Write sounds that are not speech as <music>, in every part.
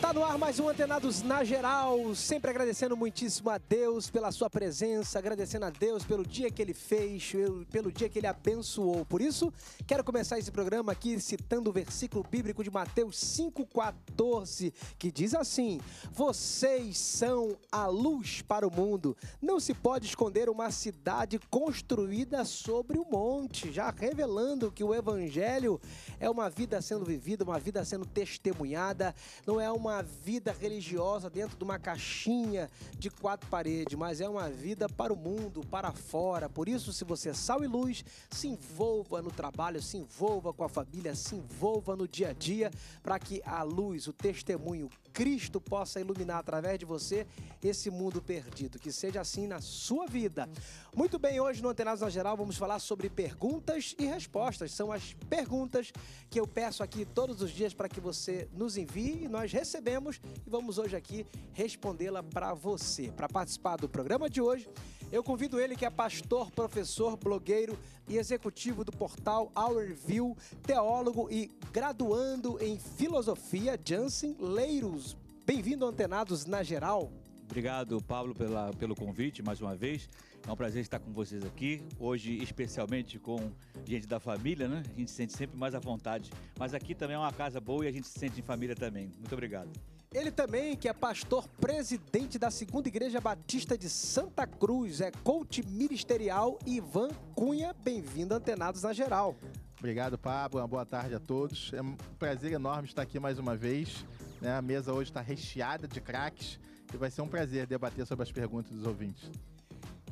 Tá no ar mais um Antenados na Geral, sempre agradecendo muitíssimo a Deus pela sua presença, agradecendo a Deus pelo dia que ele fez, pelo dia que ele abençoou. Por isso, quero começar esse programa aqui citando o versículo bíblico de Mateus 5,14, que diz assim: Vocês são a luz para o mundo. Não se pode esconder uma cidade construída sobre o monte, já revelando que o evangelho é uma vida sendo vivida, uma vida sendo testemunhada, não é uma uma vida religiosa dentro de uma caixinha de quatro paredes, mas é uma vida para o mundo, para fora. Por isso, se você é sal e luz, se envolva no trabalho, se envolva com a família, se envolva no dia a dia, para que a luz, o testemunho, Cristo possa iluminar através de você esse mundo perdido. Que seja assim na sua vida. Muito bem, hoje no Antenados na Geral vamos falar sobre perguntas e respostas. São as perguntas que eu peço aqui todos os dias para que você nos envie e nós recebemos e vamos hoje aqui respondê-la para você. Para participar do programa de hoje, eu convido ele que é pastor, professor, blogueiro e executivo do portal Our View, teólogo e graduando em filosofia, Jansen Leiros Bem-vindo, Antenados na Geral. Obrigado, Pablo, pela, pelo convite mais uma vez. É um prazer estar com vocês aqui. Hoje, especialmente com gente da família, né? A gente se sente sempre mais à vontade. Mas aqui também é uma casa boa e a gente se sente em família também. Muito obrigado. Ele também, que é pastor presidente da Segunda Igreja Batista de Santa Cruz, é coach ministerial Ivan Cunha. Bem-vindo, Antenados na Geral. Obrigado, Pablo. Uma boa tarde a todos. É um prazer enorme estar aqui mais uma vez né? A mesa hoje está recheada de craques e vai ser um prazer debater sobre as perguntas dos ouvintes.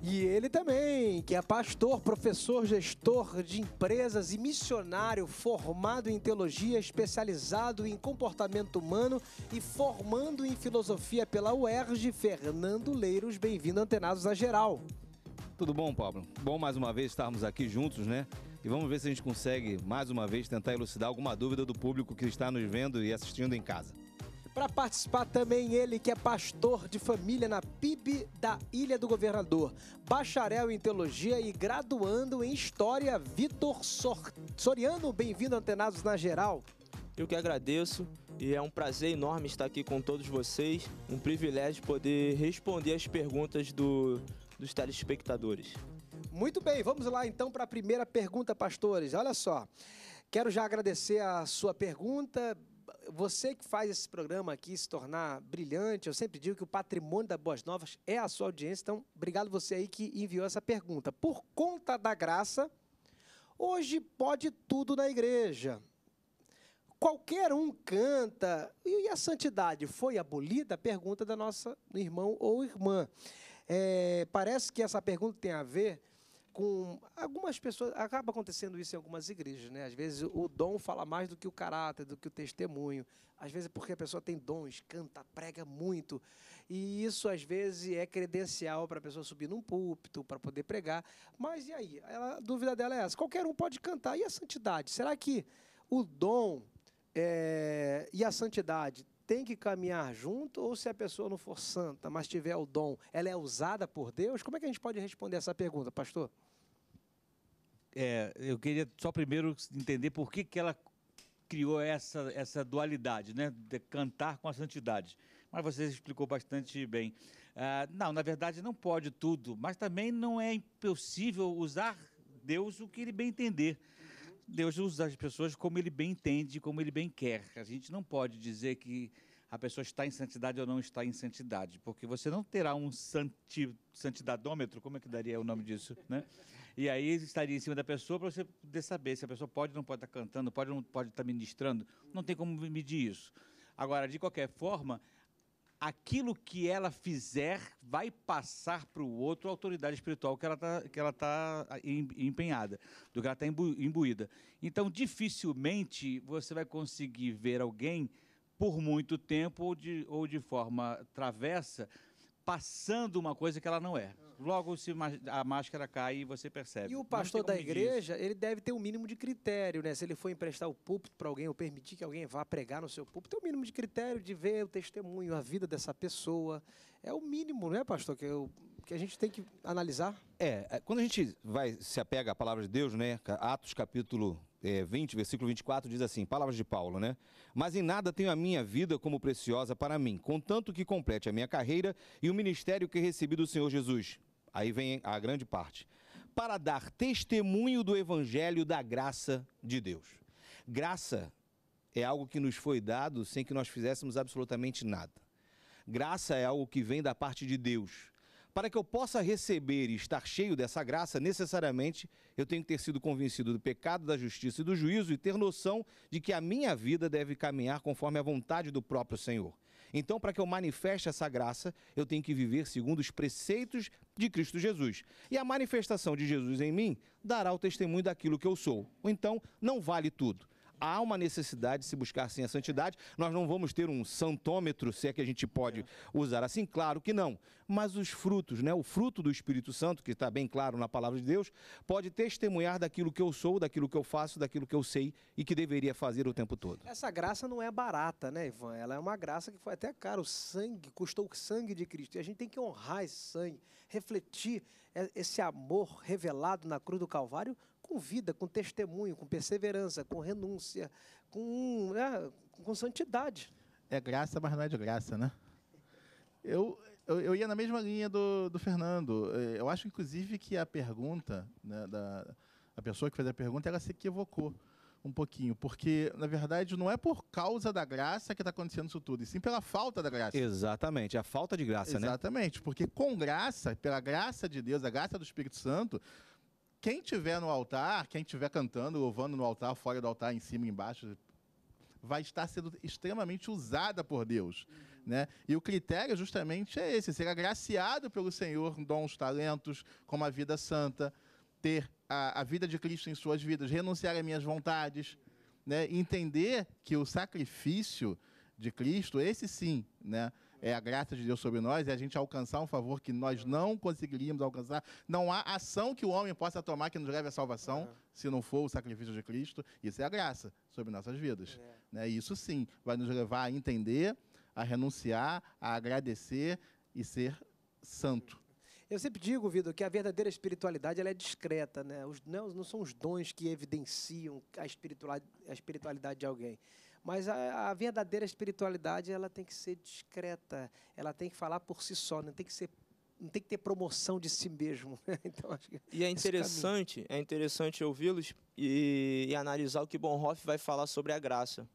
E ele também, que é pastor, professor, gestor de empresas e missionário, formado em teologia, especializado em comportamento humano e formando em filosofia pela UERJ, Fernando Leiros. Bem-vindo, Antenados da Geral. Tudo bom, Pablo? Bom mais uma vez estarmos aqui juntos, né? E vamos ver se a gente consegue mais uma vez tentar elucidar alguma dúvida do público que está nos vendo e assistindo em casa. Para participar também ele, que é pastor de família na PIB da Ilha do Governador, bacharel em teologia e graduando em história, Vitor Sor... Soriano, bem-vindo Antenados na Geral. Eu que agradeço e é um prazer enorme estar aqui com todos vocês, um privilégio poder responder as perguntas do, dos telespectadores. Muito bem, vamos lá então para a primeira pergunta, pastores. Olha só, quero já agradecer a sua pergunta, você que faz esse programa aqui se tornar brilhante, eu sempre digo que o patrimônio da Boas Novas é a sua audiência, então obrigado você aí que enviou essa pergunta. Por conta da graça, hoje pode tudo na igreja. Qualquer um canta. E a santidade foi abolida? Pergunta da nossa irmão ou irmã. É, parece que essa pergunta tem a ver com algumas pessoas acaba acontecendo isso em algumas igrejas, né? Às vezes o dom fala mais do que o caráter, do que o testemunho. Às vezes é porque a pessoa tem dons, canta, prega muito, e isso às vezes é credencial para a pessoa subir num púlpito para poder pregar. Mas e aí? Ela, a dúvida dela é essa: qualquer um pode cantar. E a santidade? Será que o dom é, e a santidade tem que caminhar junto ou se a pessoa não for santa, mas tiver o dom, ela é usada por Deus? Como é que a gente pode responder essa pergunta, pastor? É, eu queria só primeiro entender por que, que ela criou essa, essa dualidade, né? De cantar com a santidade. Mas você explicou bastante bem. Ah, não, na verdade não pode tudo, mas também não é impossível usar Deus o que ele bem entender. Deus usa as pessoas como ele bem entende, como ele bem quer. A gente não pode dizer que a pessoa está em santidade ou não está em santidade, porque você não terá um santi, santidadômetro, como é que daria o nome disso, né? E aí estaria em cima da pessoa para você poder saber se a pessoa pode ou não pode estar cantando, pode ou não pode estar ministrando. Não tem como medir isso. Agora, de qualquer forma, aquilo que ela fizer vai passar para o outro a autoridade espiritual que ela está que ela tá empenhada, do que ela está imbuída. Então, dificilmente você vai conseguir ver alguém por muito tempo ou de, ou de forma travessa passando uma coisa que ela não é. Logo se a máscara cai e você percebe. E o pastor da igreja, ele deve ter um mínimo de critério, né? Se ele for emprestar o púlpito para alguém ou permitir que alguém vá pregar no seu púlpito, tem um mínimo de critério de ver o testemunho, a vida dessa pessoa. É o mínimo, né, pastor, que, eu, que a gente tem que analisar? É, é quando a gente vai se apega à palavra de Deus, né? Atos capítulo é, 20, versículo 24, diz assim: Palavras de Paulo, né? Mas em nada tenho a minha vida como preciosa para mim, contanto que complete a minha carreira e o ministério que recebi do Senhor Jesus. Aí vem a grande parte. Para dar testemunho do evangelho da graça de Deus. Graça é algo que nos foi dado sem que nós fizéssemos absolutamente nada. Graça é algo que vem da parte de Deus. Para que eu possa receber e estar cheio dessa graça, necessariamente eu tenho que ter sido convencido do pecado, da justiça e do juízo e ter noção de que a minha vida deve caminhar conforme a vontade do próprio Senhor. Então, para que eu manifeste essa graça, eu tenho que viver segundo os preceitos de Cristo Jesus. E a manifestação de Jesus em mim dará o testemunho daquilo que eu sou. Então, não vale tudo há uma necessidade de se buscar sim a santidade. Nós não vamos ter um santômetro, se é que a gente pode é. usar assim, claro que não. Mas os frutos, né? O fruto do Espírito Santo, que está bem claro na palavra de Deus, pode testemunhar daquilo que eu sou, daquilo que eu faço, daquilo que eu sei e que deveria fazer o tempo todo. Essa graça não é barata, né, Ivan? Ela é uma graça que foi até cara. O sangue, custou o sangue de Cristo. E a gente tem que honrar esse sangue, refletir é, esse amor revelado na cruz do Calvário com vida, com testemunho, com perseverança, com renúncia, com, né, com santidade. É graça, mas não é de graça, né? Eu, eu, eu, ia na mesma linha do, do Fernando. Eh, eu acho, inclusive, que a pergunta, né, da, a pessoa que fez a pergunta, ela se equivocou um pouquinho, porque, na verdade, não é por causa da graça que está acontecendo isso tudo, e sim pela falta da graça. Exatamente, a falta de graça, Exatamente, né? Exatamente, porque com graça, pela graça de Deus, a graça do Espírito Santo, quem tiver no altar, quem tiver cantando, louvando no altar, fora do altar, em cima, embaixo, vai estar sendo extremamente usada por Deus. Uhum. Né? E o critério justamente é esse: ser agraciado pelo Senhor, dons, talentos, com uma vida santa, ter a, a vida de Cristo em suas vidas, renunciar às minhas vontades, né? entender que o sacrifício de Cristo, esse sim, né? é a graça de Deus sobre nós, é a gente alcançar um favor que nós não conseguiríamos alcançar. Não há ação que o homem possa tomar que nos leve à salvação, é. se não for o sacrifício de Cristo. Isso é a graça sobre nossas vidas. É. Né? Isso sim vai nos levar a entender, a renunciar, a agradecer e ser santo. Eu sempre digo, Vitor, que a verdadeira espiritualidade ela é discreta, né? Os, não, não são os dons que evidenciam a espiritualidade, a espiritualidade de alguém. Mas a, a, verdadeira espiritualidade ela tem que ser discreta, ela tem que falar por si só, não tem que ser não tem que ter promoção de si mesmo. <laughs> então, e é interessante, é interessante ouvi-los e, e analisar o que Bonhoeffer vai falar sobre a graça.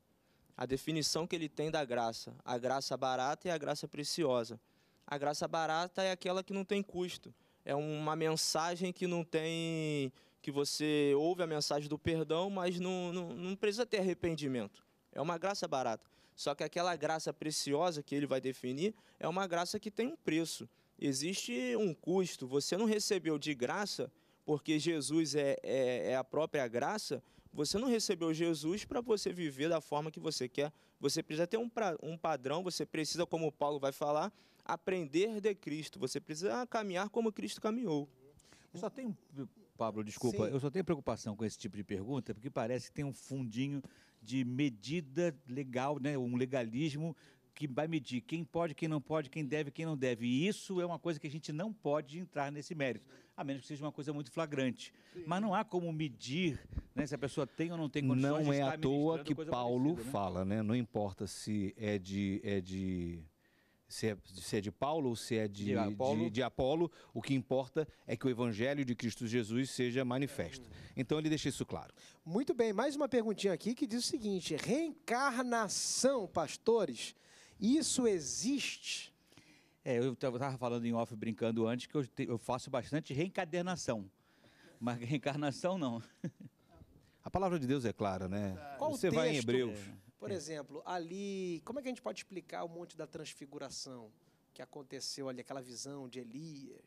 A definição que ele tem da graça, a graça barata e a graça preciosa. A graça barata é aquela que não tem custo. É uma mensagem que não tem. que você ouve a mensagem do perdão, mas não, não, não precisa ter arrependimento. É uma graça barata. Só que aquela graça preciosa que ele vai definir é uma graça que tem um preço. Existe um custo. Você não recebeu de graça, porque Jesus é, é, é a própria graça, você não recebeu Jesus para você viver da forma que você quer. Você precisa ter um, pra, um padrão, você precisa, como Paulo vai falar, aprender de Cristo. Você precisa caminhar como Cristo caminhou. Eu só tenho, Pablo, desculpa, Sim. eu só tenho preocupação com esse tipo de pergunta, porque parece que tem um fundinho de medida legal, né? um legalismo que vai medir quem pode, quem não pode, quem deve, quem não deve. E isso é uma coisa que a gente não pode entrar nesse mérito, a menos que seja uma coisa muito flagrante. Sim. Mas não há como medir né, se a pessoa tem ou não tem condições não de Não é à toa que Paulo parecida, né? fala, né? não importa se é de, é de se é, se é, de Paulo ou se é de, de, Apolo. De, de, Apolo. o que importa é que o evangelho de Cristo Jesus seja manifesto. Então ele deixa isso claro. Muito bem, mais uma perguntinha aqui que diz o seguinte: reencarnação, pastores, isso existe? É, eu estava falando em off brincando antes que eu, te, eu faço bastante reencadernação, mas <laughs> reencarnação não. A palavra de Deus é clara, né? Qual Você vai em Hebreus. É. Por é. exemplo, ali, como é que a gente pode explicar o monte da transfiguração que aconteceu ali, aquela visão de Elias?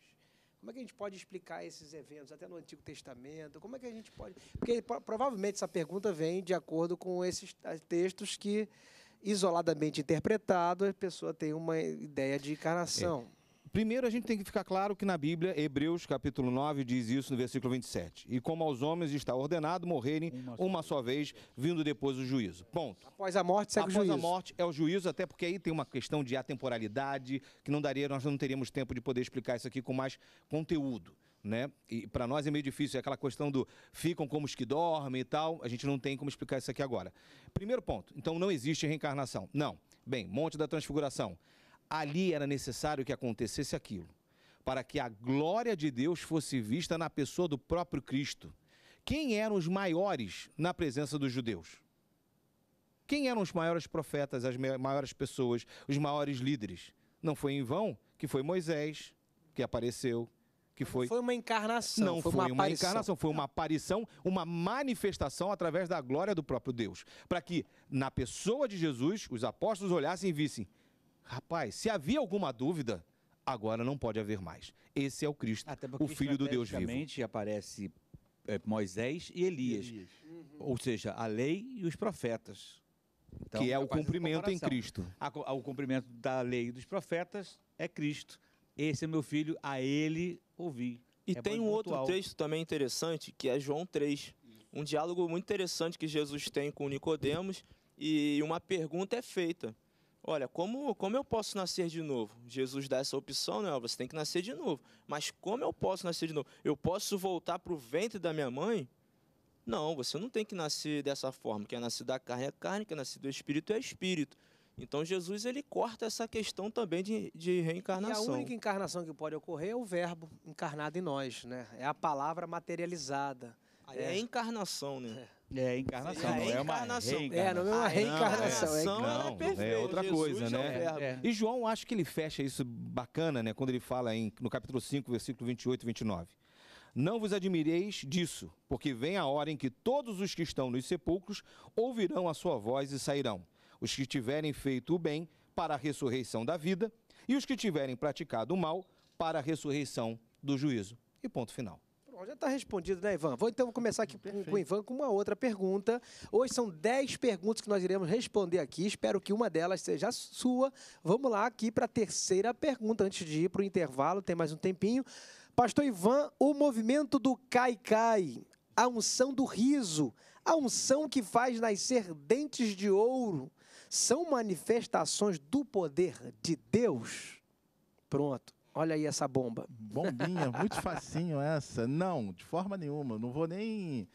Como é que a gente pode explicar esses eventos até no Antigo Testamento? Como é que a gente pode? Porque provavelmente essa pergunta vem de acordo com esses ah, textos que isoladamente interpretado, a pessoa tem uma ideia de encarnação. É. Primeiro a gente tem que ficar claro que na Bíblia, Hebreus capítulo 9 diz isso no versículo 27. E como aos homens está ordenado morrerem uma, só vez, vindo depois o juízo. Ponto. Após a morte segue Após o juízo. Após a morte é o juízo, até porque aí tem uma questão de atemporalidade, que não daria, nós não teríamos tempo de poder explicar isso aqui com mais conteúdo. Né? E para nós é meio difícil, é aquela questão do ficam como os que dormem e tal, a gente não tem como explicar isso aqui agora. Primeiro ponto, então não existe reencarnação. Não. Bem, Monte da Transfiguração. Ali era necessário que acontecesse aquilo, para que a glória de Deus fosse vista na pessoa do próprio Cristo. Quem eram os maiores na presença dos judeus? Quem eram os maiores profetas, as maiores pessoas, os maiores líderes? Não foi em vão que foi Moisés que apareceu, que foi. foi uma encarnação. Não foi, uma, uma encarnação, foi uma aparição, uma manifestação através da glória do próprio Deus. Para que na pessoa de Jesus os apóstolos olhassem e vissem: Rapaz, se havia alguma dúvida, agora não pode haver mais. Esse é o Cristo, o Filho do Deus vivo. aparece é, Moisés e Elias, Elias. Uhum. ou seja, a lei e os profetas. Então, que é, o cumprimento em Cristo. A, o cumprimento da lei e dos profetas é Cristo. Esse é meu filho, a ele ouvi. E é tem um outro texto também interessante, que é João 3. Um diálogo muito interessante que Jesus tem com Nicodemos e uma pergunta é feita. Olha, como, como eu posso nascer de novo? Jesus dá essa opção, né? Você tem que nascer de novo. Mas como eu posso nascer de novo? Eu posso voltar para o ventre da minha mãe? Não, você não tem que nascer dessa forma. Quem é nascido da carne é carne, quem é nascido do espírito é espírito. Então Jesus ele corta essa questão também de, de reencarnação. E a única encarnação que pode ocorrer é o verbo encarnado em nós, né? É a palavra materializada. Aí é, é encarnação, né? É, é encarnação, é, é uma reencarnação. É, não é uma reencarnação. É não, é, não, é É outra Jesus coisa, é né? É e João, acho que ele fecha isso bacana, né? Quando ele fala em, no capítulo 5, versículo 28 e 29. Não vos admireis disso, porque vem a hora em que todos os que estão nos sepulcros ouvirão a sua voz e sairão. Os que tiverem feito o bem para a ressurreição da vida, e os que tiverem praticado o mal para a ressurreição do juízo. E ponto final já está respondido, né, Ivan? Vou então começar aqui com, o Ivan com uma outra pergunta. Hoje são 10 perguntas que nós iremos responder aqui. Espero que uma delas seja a sua. Vamos lá aqui para a terceira pergunta, antes de ir para o intervalo, tem mais um tempinho. Pastor Ivan, o movimento do cai cai, a unção do riso, a unção que faz nascer dentes de ouro, são manifestações do poder de Deus? Pronto. Olha aí essa bomba. Bombinha, <laughs> muito facinho essa. Não, de forma nenhuma. Não vou nem,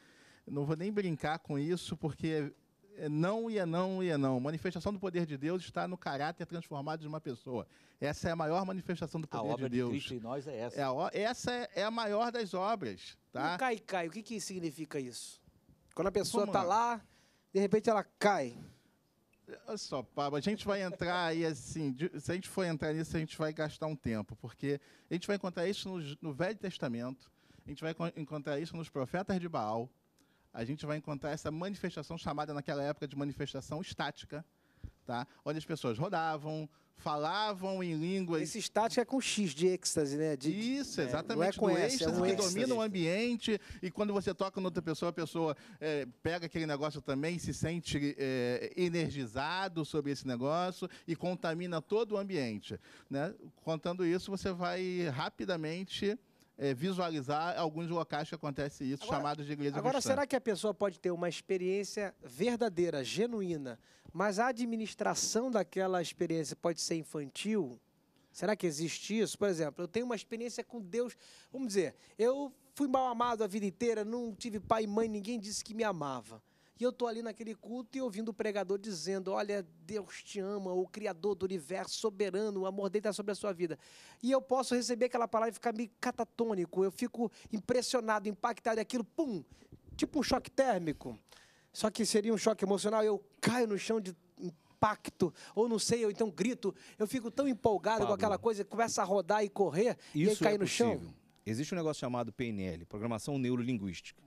não vou nem brincar com isso, porque é não e é não e é não. Manifestação do poder de Deus está no caráter transformado de uma pessoa. Essa é a maior manifestação do poder de Deus. A obra de, Cristo em nós é essa. É a, essa é, é, a maior das obras. Tá? O cai, cai. O que, que significa isso? Quando a pessoa está lá, de repente ela cai. Olha só, Pablo, a gente vai entrar aí assim, se a gente for entrar nisso, a gente vai gastar um tempo, porque a gente vai encontrar isso no, no Velho Testamento, a gente vai encontrar isso nos profetas de Baal, a gente vai encontrar essa manifestação chamada naquela época de manifestação estática, tá? onde as pessoas rodavam, falavam em línguas. Esse estático é com X de êxtase, né? De, Isso, é, exatamente. É, é com êxtase, é um que domina o ambiente. E quando você toca noutra pessoa, a pessoa é, pega aquele negócio também e se sente é, energizado sobre esse negócio e contamina todo o ambiente. Né? Contando isso, você vai rapidamente é, visualizar alguns locais que acontece isso, agora, chamados de igreja Agora, cristã. será que a pessoa pode ter uma experiência verdadeira, genuína, mas a administração daquela experiência pode ser infantil? Será que existe isso? Por exemplo, eu tenho uma experiência com Deus. Vamos dizer, eu fui mal amado a vida inteira, não tive pai e mãe, ninguém disse que me amava. E eu estou ali naquele culto e ouvindo o pregador dizendo: Olha, Deus te ama, o Criador do universo, soberano, o amor dele está sobre a sua vida. E eu posso receber aquela palavra e ficar meio catatônico, eu fico impressionado, impactado, e aquilo, pum, tipo um choque térmico. Só que seria um choque emocional, eu caio no chão de impacto, ou não sei, ou então grito. Eu fico tão empolgado Pablo, com aquela coisa, começa a rodar e correr, e aí cair é no possível. chão. Existe um negócio chamado PNL, Programação Neurolinguística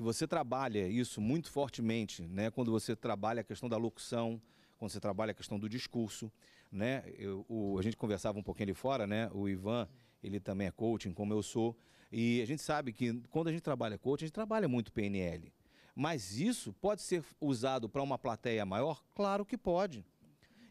que você trabalha isso muito fortemente, né? Quando você trabalha a questão da locução, quando você trabalha a questão do discurso, né? Eu, o, a gente conversava um pouquinho ali fora, né? O Ivan, ele também é coaching, como eu sou, e a gente sabe que quando a gente trabalha coaching, a gente trabalha muito PNL. Mas isso pode ser usado para uma plateia maior? Claro que pode.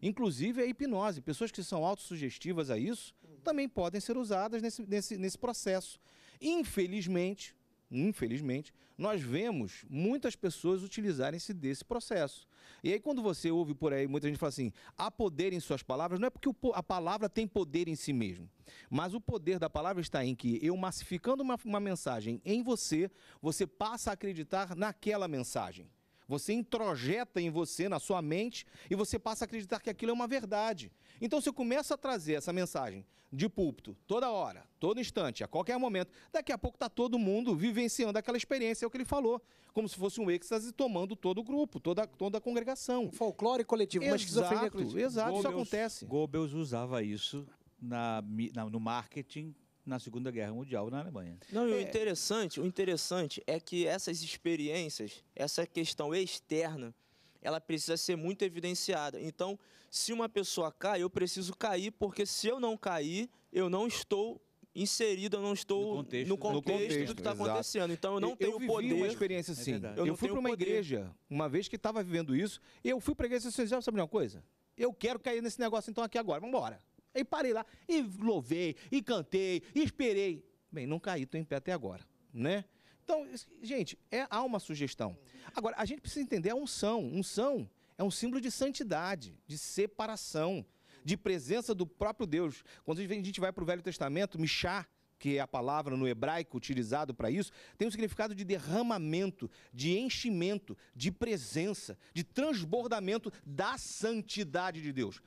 Inclusive a hipnose. Pessoas que são autossugestivas a isso também podem ser usadas nesse, nesse, nesse processo. Infelizmente, infelizmente, nós vemos muitas pessoas utilizarem-se desse processo. E aí, quando você ouve por aí, muita gente fala assim: há poder em suas palavras, não é porque a palavra tem poder em si mesmo, mas o poder da palavra está em que eu massificando uma, uma mensagem em você, você passa a acreditar naquela mensagem. Você introjeta em você, na sua mente, e você passa a acreditar que aquilo é uma verdade. Então, se eu começo a trazer essa mensagem de púlpito toda hora, todo instante, a qualquer momento, daqui a pouco está todo mundo vivenciando aquela experiência, é o que ele falou, como se fosse um êxtase tomando todo o grupo, toda, toda a congregação. Um folclore coletivo, exato, uma esquizofrenia coletiva. Exato, Goebbels, isso acontece. Goebbels usava isso na, na, no marketing na Segunda Guerra Mundial na Alemanha. Não, e o é. interessante, o interessante é que essas experiências, essa questão externa, ela precisa ser muito evidenciada. Então, se uma pessoa cai, eu preciso cair, porque se eu não cair, eu não estou inserido, eu não estou no contexto, no contexto, no contexto do que está acontecendo. Então eu não eu, tenho eu vivi poder. uma experiência assim. É eu, eu fui para uma poder. igreja, uma vez que estava vivendo isso, eu fui para a igreja e disse, assim, sabe uma coisa? Eu quero cair nesse negócio então aqui agora, vamos embora. E parei lá e louvei, e cantei, e esperei. Bem, não caí, estou em pé até agora, né? Então, gente, é, há uma sugestão. Agora, a gente precisa entender a unção. Unção é um símbolo de santidade, de separação, de presença do próprio Deus. Quando a gente vai para o Velho Testamento, Mishá, que é a palavra no hebraico utilizado para isso, tem o um significado de derramamento, de enchimento, de presença, de transbordamento da santidade de Deus.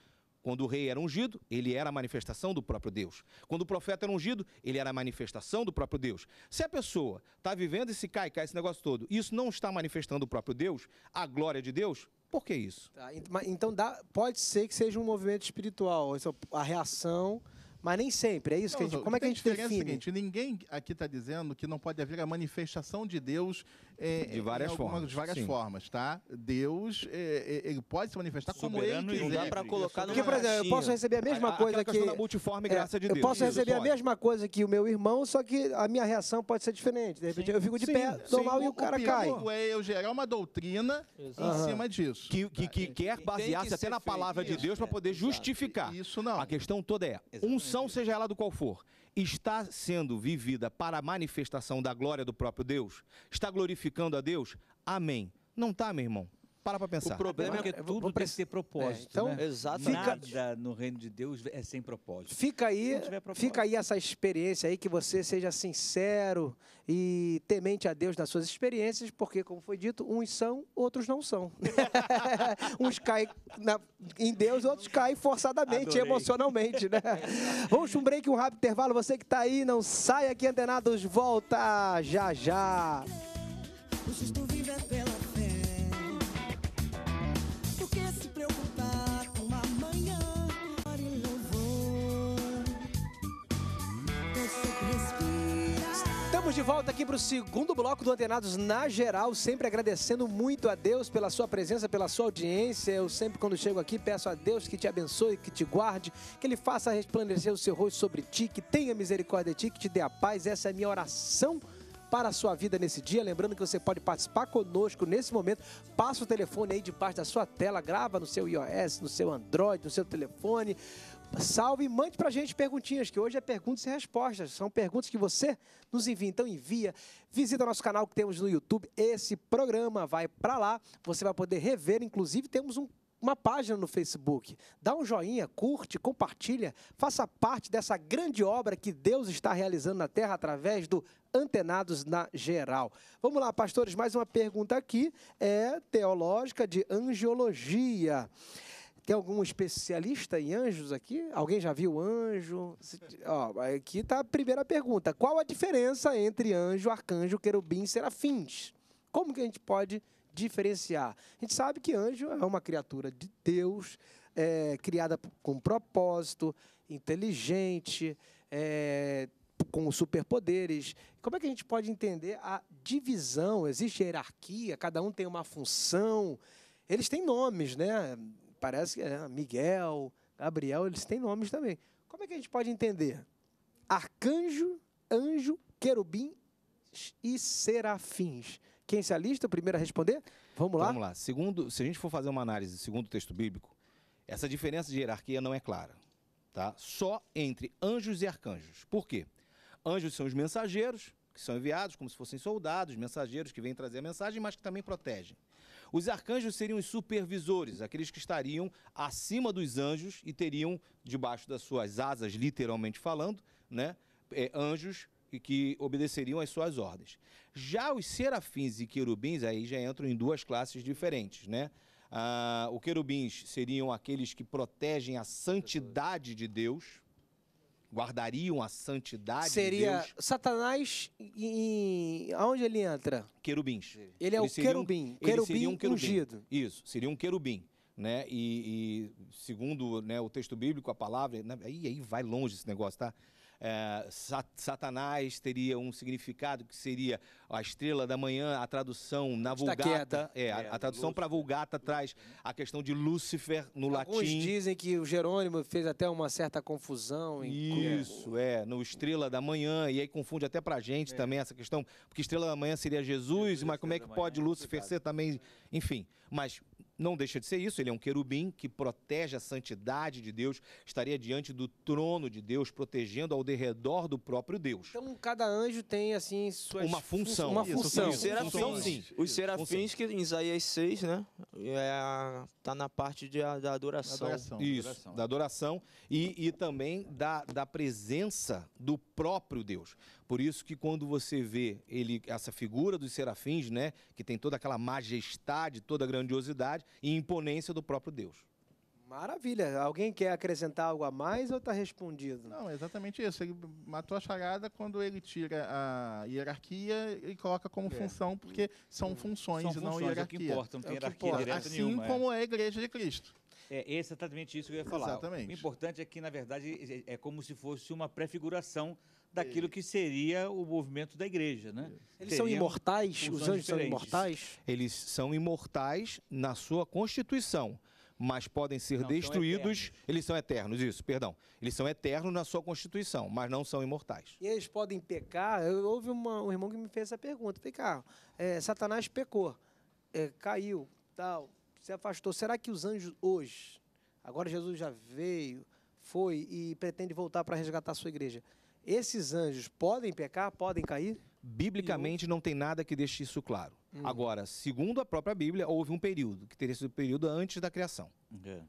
Quando o rei era ungido, ele era a manifestação do próprio Deus. Quando o profeta era ungido, ele era a manifestação do próprio Deus. Se a pessoa está vivendo esse cai, cai, esse negócio todo, isso não está manifestando o próprio Deus, a glória de Deus, por que isso? Tá, então dá, pode ser que seja um movimento espiritual, a reação, mas nem sempre, é isso não, que a gente, como é que a gente define? É o seguinte, ninguém aqui está dizendo que não pode haver a manifestação de Deus é, é, de várias formas. De várias formas, tá? Deus é, é, ele pode se manifestar Soberano como ele quiser. Não dá para colocar Porque, por exemplo, eu posso receber a mesma a, coisa que da multiforme é, graça de Deus. Eu posso receber Isso, a mesma coisa que o meu irmão, só que a minha reação pode ser diferente. De repente Sim. eu fico de Sim. pé normal e o cara o cai. É eu gerar uma doutrina Exato. em cima disso. Que, que, que quer basear-se até na palavra de Deus para poder justificar. Isso não. A questão toda é, unção seja ela do qual for, está sendo vivida para a manifestação da glória do próprio Deus? Está glorificando a Deus? Amém. Não está, meu irmão. Para para pensar. O problema é que tudo tem que ter propósito. É, então, né? exatamente. Nada no reino de Deus é sem propósito. Fica aí, propósito. fica aí essa experiência aí que você seja sincero e temente a Deus nas suas experiências, porque como foi dito, uns são, outros não são. <laughs> <laughs> uns caem na, em Deus, outros caem forçadamente, Adorei. emocionalmente, né? <laughs> Vamos um break, um rápido intervalo. Você que está aí, não saia aqui antenados, volta já já. de volta aqui para o segundo bloco do Antenados na geral, sempre agradecendo muito a Deus pela sua presença, pela sua audiência. Eu sempre, quando chego aqui, peço a Deus que te abençoe, que te guarde, que Ele faça resplandecer o seu rosto sobre ti, que tenha misericórdia de ti, que te dê a paz. Essa é a minha oração para a sua vida nesse dia. Lembrando que você pode participar conosco nesse momento. Passa o telefone aí debaixo da sua tela, grava no seu iOS, no seu Android, no seu telefone salve e mande para a gente perguntinhas, que hoje é perguntas e respostas. São perguntas que você nos envia. Então envia, visita nosso canal que temos no YouTube. Esse programa vai para lá. Você vai poder rever. Inclusive, temos um uma página no Facebook. Dá um joinha, curte, compartilha, faça parte dessa grande obra que Deus está realizando na Terra através do Antenados na Geral. Vamos lá, pastores, mais uma pergunta aqui é teológica de angiologia. Tem algum especialista em anjos aqui? Alguém já viu anjo? Ó, aqui está a primeira pergunta. Qual a diferença entre anjo, arcanjo, querubim e serafins? Como que a gente pode diferenciar? A gente sabe que anjo é uma criatura de Deus, é, criada com propósito, inteligente, é, com superpoderes. Como é que a gente pode entender a divisão? Existe hierarquia, cada um tem uma função. Eles têm nomes, né? parece que é né, Miguel, Gabriel, eles têm nomes também. Como é que a gente pode entender? Arcanjo, anjo, querubim e serafins. Quem é se alista, o primeiro a responder? Vamos lá? Vamos lá. Segundo, se a gente for fazer uma análise segundo o texto bíblico, essa diferença de hierarquia não é clara. Tá? Só entre anjos e arcanjos. Por quê? Anjos são os mensageiros, que são enviados como se fossem soldados, mensageiros que vêm trazer a mensagem, mas que também protegem. Os arcanjos seriam os supervisores, aqueles que estariam acima dos anjos e teriam, debaixo das suas asas, literalmente falando, né, é, anjos que obedeceriam às suas ordens. Já os serafins e querubins, aí já entram em duas classes diferentes, né? Ah, os querubins seriam aqueles que protegem a santidade de Deus, guardariam a santidade Seria de Deus. Satanás em, aonde ele entra? Querubins. Ele é o querubim, querubim, seria um querubim ungido. Isso, seria um querubim. Né? E, e segundo né, o texto bíblico, a palavra. Né? Aí, aí vai longe esse negócio, tá? é, Satanás teria um significado que seria a estrela da manhã, a tradução na Vulgata. É, é, a, a é, tradução para Vulgata traz a questão de Lúcifer no Alguns latim. Alguns dizem que o Jerônimo fez até uma certa confusão. Em... Isso, é, no Estrela da Manhã, e aí confunde até a gente é. também essa questão, porque Estrela da Manhã seria Jesus, Jesus mas como é que pode Lúcifer ser também, enfim. Mas não deixa de ser isso, ele é um querubim que protege a santidade de Deus, estaria diante do trono de Deus, protegendo ao derredor do próprio Deus. Então cada anjo tem assim suas uma função, uma função. Os serafins, sim. Os serafins que em Isaías 6, né, é, tá na parte de, da adoração. Da adoração. Isso, adoração. da adoração e, e também da, da presença do próprio Deus. Por isso que quando você vê ele, essa figura dos serafins, né, que tem toda aquela majestade, toda a grandiosidade e imponência do próprio Deus. Maravilha. Alguém quer acrescentar algo a mais ou está respondido? Não, é exatamente isso. Ele matou a charada quando ele tira a hierarquia e coloca como é. função, porque são hum. funções, são funções não hierarquia. É o que importa, não tem é hierarquia direta assim nenhuma. Assim como é. a Igreja de Cristo. É, é exatamente isso que eu ia falar. Exatamente. O importante é que, na verdade, é como se fosse uma prefiguração daquilo que seria o movimento da igreja, né? Eles Teriam são imortais? Os anjos são imortais? Eles são imortais na sua constituição, mas podem ser não, destruídos. São eles são eternos, isso, perdão. Eles são eternos na sua constituição, mas não são imortais. E eles podem pecar? Eu, houve uma, um irmão que me fez essa pergunta. Falei, cara, é, Satanás pecou, é, caiu, tal, se afastou. Será que os anjos hoje, agora Jesus já veio, foi e pretende voltar para resgatar a sua igreja? esses anjos podem pecar, podem cair? Biblicamente não tem nada que deixe isso claro. Hum. Agora, segundo a própria Bíblia, houve um período, que teria sido o período antes da criação. É.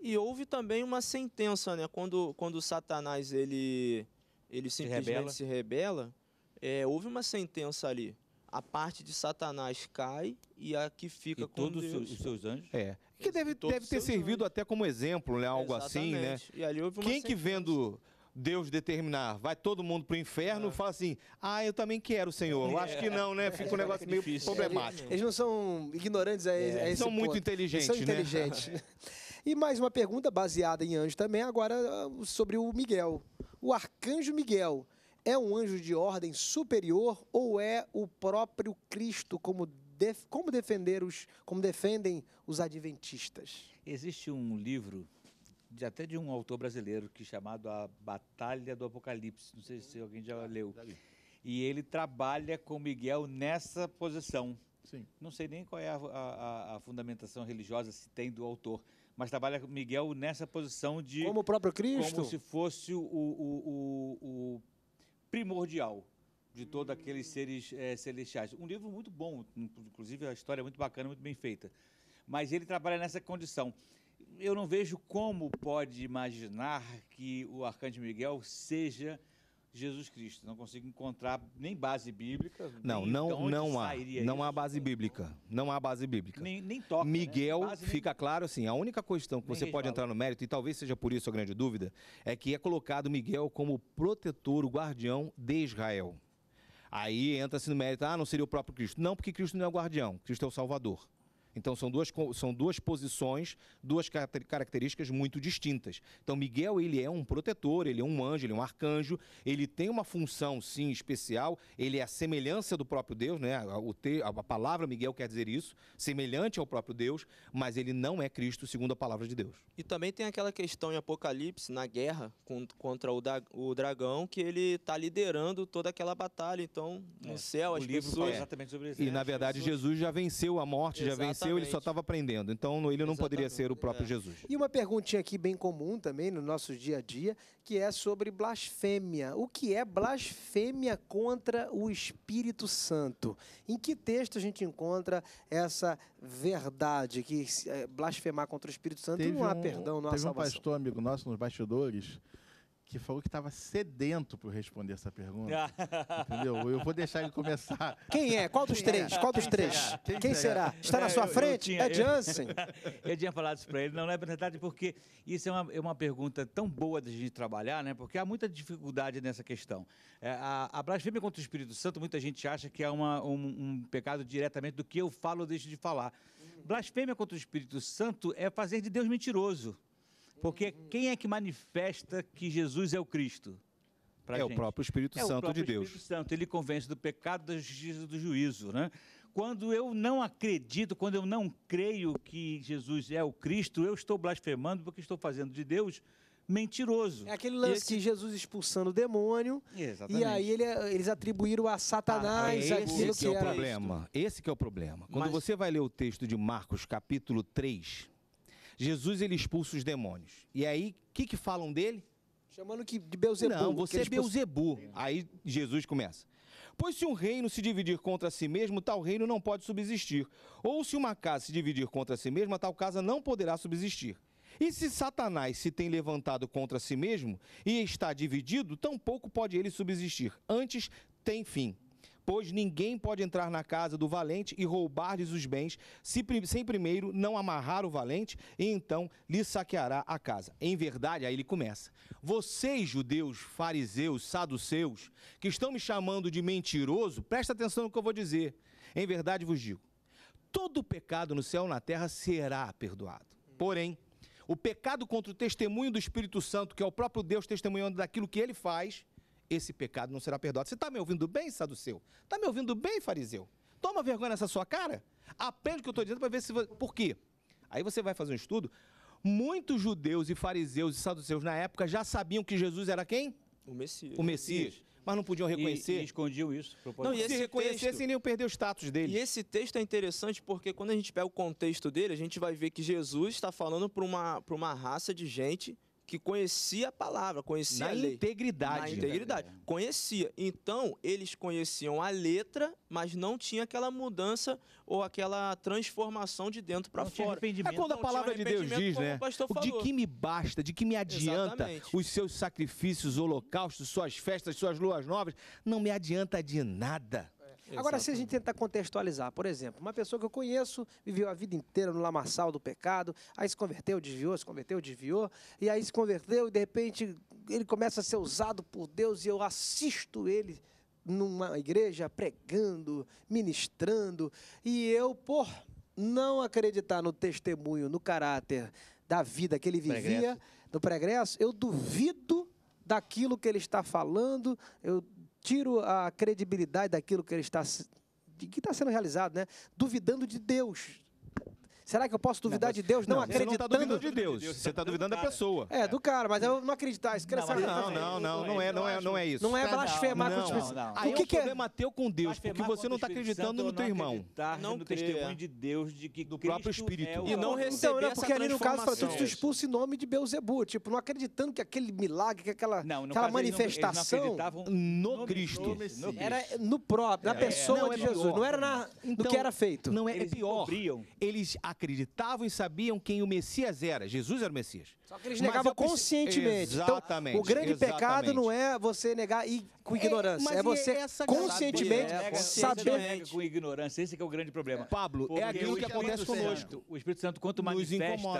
E houve também uma sentença, né? Quando, quando Satanás ele, ele simplesmente se rebela, se rebela é, houve uma sentença ali a parte de Satanás cai e a que fica e com todos Deus. os seus anjos. É. Que deve, deve ter servido anjos. até como exemplo, né? Algo Exatamente. assim, né? Quem sentença. que vendo Deus determinar, vai todo mundo para o inferno, ah. fala assim, ah, eu também quero, Senhor. Eu acho que não, né? É. Fica um negócio é meio problemático. Eles não são ignorantes a, é. a esse São ponto. muito inteligentes, Eles são inteligentes. Né? <laughs> e mais uma pergunta baseada em anjo também, agora ah, sobre o Miguel. O arcanjo Miguel é um anjo de ordem superior ou é o próprio Cristo como def, como defender os como defendem os adventistas? Existe um livro de, até de um autor brasileiro que é chamado a Batalha do Apocalipse. Não sei se uhum. alguém já tá, leu. E ele trabalha com Miguel nessa posição. Sim. Não sei nem qual é a, a, a, fundamentação religiosa se tem do autor, mas trabalha com Miguel nessa posição de como o próprio Cristo, como se fosse o, o, o, o primordial de todos aqueles hum. seres é, celestiais. Um livro muito bom, inclusive a história é muito bacana, muito bem feita. Mas ele trabalha nessa condição eu não vejo como pode imaginar que o arcanjo Miguel seja Jesus Cristo. Não consigo encontrar nem base bíblica. Não, não, não há. Não isso. há base bíblica. Não há base bíblica. Nem, nem toca. Né? Miguel, né? fica nem... claro assim, a única questão que nem você pode fala. entrar no mérito, e talvez seja por isso a grande dúvida, é que é colocado Miguel como protetor, o guardião de Israel. Aí entra-se no mérito, ah, não seria o próprio Cristo. Não, porque Cristo não é o guardião, Cristo é o Salvador. Então são duas, são duas posições, duas características muito distintas. Então Miguel, ele é um protetor, ele é um anjo, ele é um arcanjo, ele tem uma função, sim, especial, ele é a semelhança do próprio Deus, né? O te, a palavra Miguel quer dizer isso, semelhante ao próprio Deus, mas ele não é Cristo segundo a palavra de Deus. E também tem aquela questão em Apocalipse, na guerra contra o, da, o dragão, que ele está liderando toda aquela batalha. Então, no é, céu, as pessoas... isso, E, né? na verdade, Jesus já venceu a morte, já venceu ele só estava aprendendo. Então, ele não Exatamente. poderia ser o próprio é. Jesus. E uma perguntinha aqui bem comum também no nosso dia a dia, que é sobre blasfêmia. O que é blasfêmia contra o Espírito Santo? Em que texto a gente encontra essa verdade que é, blasfemar contra o Espírito Santo teve não há um, perdão, não há teve salvação? Teve um pastor amigo nosso nos bastidores que falou que estava sedento para responder essa pergunta. <laughs> entendeu? Eu vou deixar ele começar. Quem é? Qual dos três? Qual dos três? Quem, Quem será? Está na é, sua eu, frente? Eu tinha, é Jansen. Eu, <laughs> eu, tinha falado isso para ele. Não, não é verdade, porque isso é uma, é uma pergunta tão boa de a gente trabalhar, né? porque há muita dificuldade nessa questão. É, a, a, blasfêmia contra o Espírito Santo, muita gente acha que é uma, um, um pecado diretamente do que eu falo ou deixo de falar. Hum. Blasfêmia contra o Espírito Santo é fazer de Deus mentiroso. Porque quem é que manifesta que Jesus é o Cristo? é gente? o próprio Espírito é Santo próprio de Deus. Espírito Santo, ele convence do pecado, da justiça e do juízo. Né? Quando eu não acredito, quando eu não creio que Jesus é o Cristo, eu estou blasfemando porque estou fazendo de Deus mentiroso. É aquele lance esse... de Jesus expulsando o demônio. Exatamente. E aí ele, é, eles atribuíram a Satanás ah, é esse que é o é problema. Esse que é o problema. Quando Mas... você vai ler o texto de Marcos, capítulo 3, Jesus ele expulsa os demônios. E aí, o que, que falam dele? Chamando que de Beuzebu. Não, você é Beuzebu. Aí Jesus começa. Pois se um reino se dividir contra si mesmo, tal reino não pode subsistir. Ou se uma casa se dividir contra si mesma, tal casa não poderá subsistir. E se Satanás se tem levantado contra si mesmo e está dividido, tampouco pode ele subsistir. Antes tem fim pois ninguém pode entrar na casa do valente e roubar-lhes os bens, se, sem primeiro não amarrar o valente, e então lhe saqueará a casa. Em verdade, aí ele começa: Vocês, judeus, fariseus, saduceus, que estão me chamando de mentiroso, presta atenção no que eu vou dizer. Em verdade vos digo: todo pecado no céu e na terra será perdoado. Porém, o pecado contra o testemunho do Espírito Santo, que é o próprio Deus testemunhando daquilo que ele faz, esse pecado não será perdoado. Você está me ouvindo bem, saduceu? Está me ouvindo bem, fariseu? Toma vergonha nessa sua cara. Aprende o que eu estou dizendo para ver se. Por quê? Aí você vai fazer um estudo. Muitos judeus e fariseus e saduceus na época já sabiam que Jesus era quem? O Messias. O Messias. Mas não podiam reconhecer. E, e escondiam isso. Não, e se reconhecessem, texto, iam perder o status dele. E esse texto é interessante porque quando a gente pega o contexto dele, a gente vai ver que Jesus está falando para uma, uma raça de gente que conhecia a palavra, conhecia Na a lei. Integridade. Na integridade. É. Conhecia. Então, eles conheciam a letra, mas não tinha aquela mudança ou aquela transformação de dentro para fora. É quando a palavra de Deus diz, né? O de que me basta, de que me adianta Exatamente. os seus sacrifícios, holocaustos, suas festas, suas luas novas, não me adianta de nada. Exatamente. Agora, se a gente tentar contextualizar, por exemplo, uma pessoa que eu conheço viveu a vida inteira no lamaçal do pecado, aí se converteu, desviou, se converteu, desviou, e aí se converteu e de repente ele começa a ser usado por Deus e eu assisto ele numa igreja pregando, ministrando, e eu, por não acreditar no testemunho, no caráter da vida que ele vivia, pregresso. do progresso, eu duvido daquilo que ele está falando, eu tiro a credibilidade daquilo que ele está que está sendo realizado, né? Duvidando de Deus, Será que eu posso duvidar não, de Deus? Não, não tá acreditando. Você não tá duvidando de Deus. Você está duvidando da pessoa. É, do cara, mas eu não acreditar. Isso não, não, não, não, não é, não é, não é isso. Não é blasfemar com o Espírito Santo. O que, é que é problema teu com Deus? Porque você não está acreditando no teu irmão. Não no testemunho de Deus de que do próprio Espírito. É e não receber essa porque ali no caso fala tudo expulso em nome de Beuzebu, tipo, não acreditando que aquele milagre, que aquela, não, aquela manifestação eles não, eles não no, Cristo. No, no, no, era no próprio, na é. pessoa é, não, de Jesus, pior, não era na, no então, que era feito. Não é, eles é pior. Cobriam. Eles a, acreditavam e sabiam quem o Messias era. Jesus era o Messias. Só que eles negavam conscientemente. Então, exatamente. Então, o grande exatamente. pecado não é você negar e com é, ignorância. É, é você conscientemente é, saber. com ignorância. Esse é o grande problema. É. Pablo, Porque é aquilo que acontece conosco. o Espírito Santo, quanto mais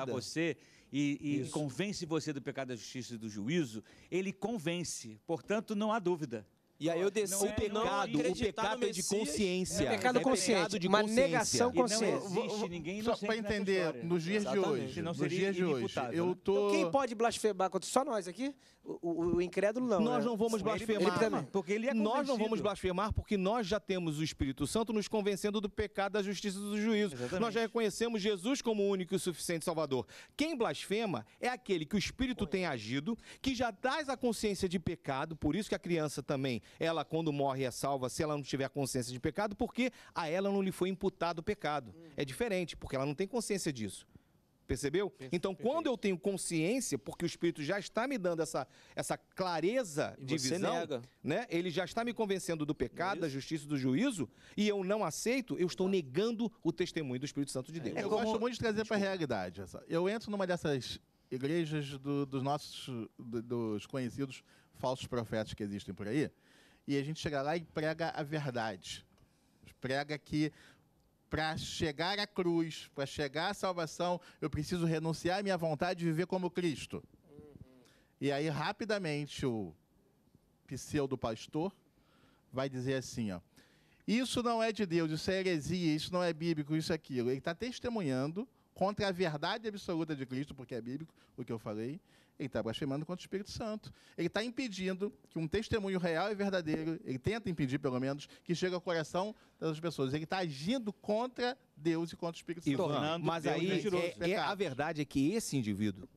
a você e, e convence você do pecado da justiça e do juízo, ele convence. Portanto, não há dúvida. E aí eu desci o é, pecado, o pecado é de consciência. É pecado é consciente, é de consciência. uma negação consciente. Não existe ninguém Só para entender, nos dias de hoje, nos dias de hoje, eu né? tô então, Quem pode blasfemar contra só nós aqui? O, o incrédulo não. Nós né? não vamos blasfemar, ele, porque ele é Nós não vamos blasfemar porque nós já temos o Espírito Santo nos convencendo do pecado, da justiça e do juízo. Exatamente. Nós já reconhecemos Jesus como o único e suficiente Salvador. Quem blasfema é aquele que o Espírito tem agido, que já traz a consciência de pecado, por isso que a criança também ela, quando morre, é salva se ela não tiver consciência de pecado, porque a ela não lhe foi imputado o pecado. Hum. É diferente, porque ela não tem consciência disso. Percebeu? então, quando eu tenho consciência, porque o Espírito já está me dando essa, essa clareza e de visão, nega. né? Ele já está me convencendo do pecado, da justiça, do juízo, e eu não aceito, eu estou Exato. negando o testemunho do Espírito Santo de é, Deus. É, eu como... gosto muito de trazer para a realidade. Eu entro numa dessas igrejas do, dos nossos do, dos conhecidos falsos profetas que existem por aí, e a gente chega lá e prega a verdade. Prega que para chegar à cruz, para chegar à salvação, eu preciso renunciar à minha vontade de viver como Cristo. Uhum. E aí, rapidamente, o pseudo-pastor vai dizer assim: ó, Isso não é de Deus, isso é heresia, isso não é bíblico, isso é aquilo. Ele está testemunhando contra a verdade absoluta de Cristo, porque é bíblico o que eu falei, ele está blasfemando contra o Espírito Santo. Ele está impedindo que um testemunho real e verdadeiro, ele tenta impedir, pelo menos, que chegue ao coração das pessoas. Ele está agindo contra Deus e contra o Espírito Santo. Tornando mas Deus aí é, é, a verdade é que esse indivíduo,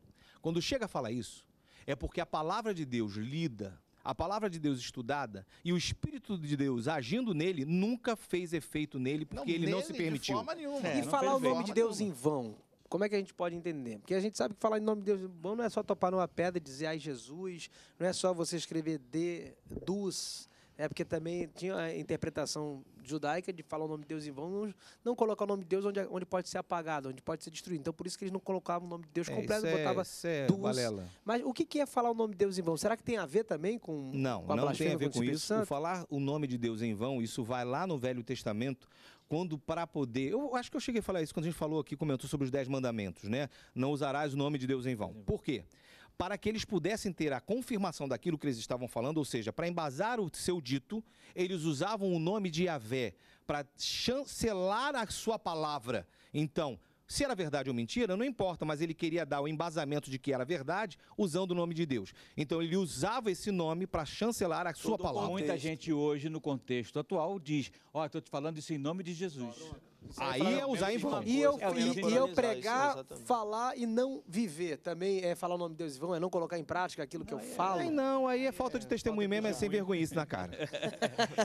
quando chega a falar isso, é porque a palavra de Deus lida, a palavra de Deus estudada e o Espírito de Deus agindo nele nunca fez efeito nele porque não, ele nele, não se permitiu. Nenhuma, é, e falar o nome de Deus nenhuma. em vão como é que a gente pode entender? Porque a gente sabe que falar em nome de Deus bom não é só topar numa pedra e dizer ai Jesus, não é só você escrever de, dos, é porque também tinha a interpretação judaica de falar o nome de Deus em vão, não, não colocar o nome de Deus onde, é, onde pode ser apagado, onde pode ser destruído. Então, por isso que eles não colocavam o nome de Deus é, completo, é, botava é dos. Valela. Mas o que, que é falar o nome de Deus em vão? Será que tem a ver também com Não, com a não tem a ver com, com isso. O falar o nome de Deus em vão, isso vai lá no Velho Testamento, quando para poder. Eu acho que eu cheguei a falar isso quando a gente falou aqui, comentou sobre os Dez Mandamentos, né? Não usarás o nome de Deus em vão. Por quê? Para que eles pudessem ter a confirmação daquilo que eles estavam falando, ou seja, para embasar o seu dito, eles usavam o nome de Yahvé para chancelar a sua palavra. Então, se era verdade ou mentira, não importa, mas ele queria dar o embasamento de que era verdade usando o nome de Deus. Então ele usava esse nome para chancelar a sua Todo palavra. Muita gente hoje, no contexto atual, diz: Ó, oh, estou te falando isso em nome de Jesus. Aí é usar em vão. E eu, é e, e eu pregar, isso, falar e não viver. Também é falar o nome de Deus em vão, é não colocar em prática aquilo que não, eu é, falo. não, aí é, é falta de testemunho mesmo, é sem vergonha isso na cara. <laughs>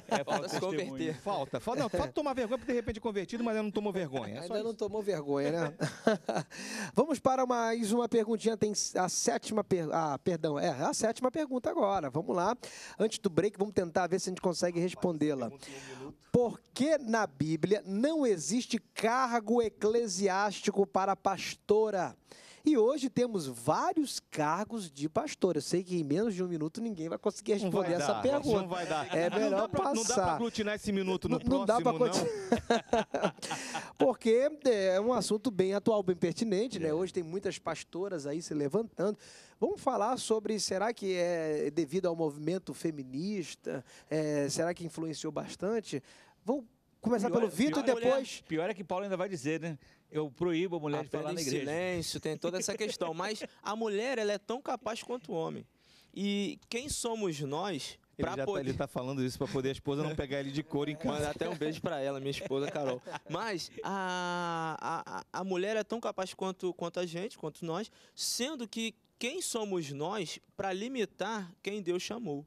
É, falta se converter. Falta. falta não, falta tomar vergonha, porque de repente é convertido, mas ainda não tomou vergonha. É ainda isso. não tomou vergonha, né? <laughs> Vamos para mais uma perguntinha. Tem a sétima pergunta. Ah, perdão, é a sétima pergunta agora. Vamos lá. Antes do break, vamos tentar ver se a gente consegue respondê-la porque na Bíblia não existe cargo eclesiástico para pastora. E hoje temos vários cargos de pastor. Eu sei que em menos de um minuto ninguém vai conseguir responder vai essa dar, pergunta. Não vai dar. É melhor não dá pra, passar. Não dá para aglutinar esse minuto no não, próximo, não? Dá pra <laughs> Porque é, é um assunto bem atual, bem pertinente. Né? É. Hoje tem muitas pastoras aí se levantando. Vamos falar sobre, será que é devido ao movimento feminista? É, será que influenciou bastante? Vamos começar pior, pelo é- Vitor e é depois. É, pior é que Paulo ainda vai dizer, né? Eu proíbo a mulher de ah, tá falar na igreja. silêncio, tem toda essa questão. Mas a mulher, ela é tão capaz quanto o homem. E quem somos nós ele, já poder... tá, ele tá falando isso para poder a esposa não pegar ele de cor em casa. Manda até um beijo para ela, minha esposa Carol. Mas a, a, a mulher é tão capaz quanto, quanto a gente, quanto nós, sendo que quem somos nós para limitar quem Deus chamou.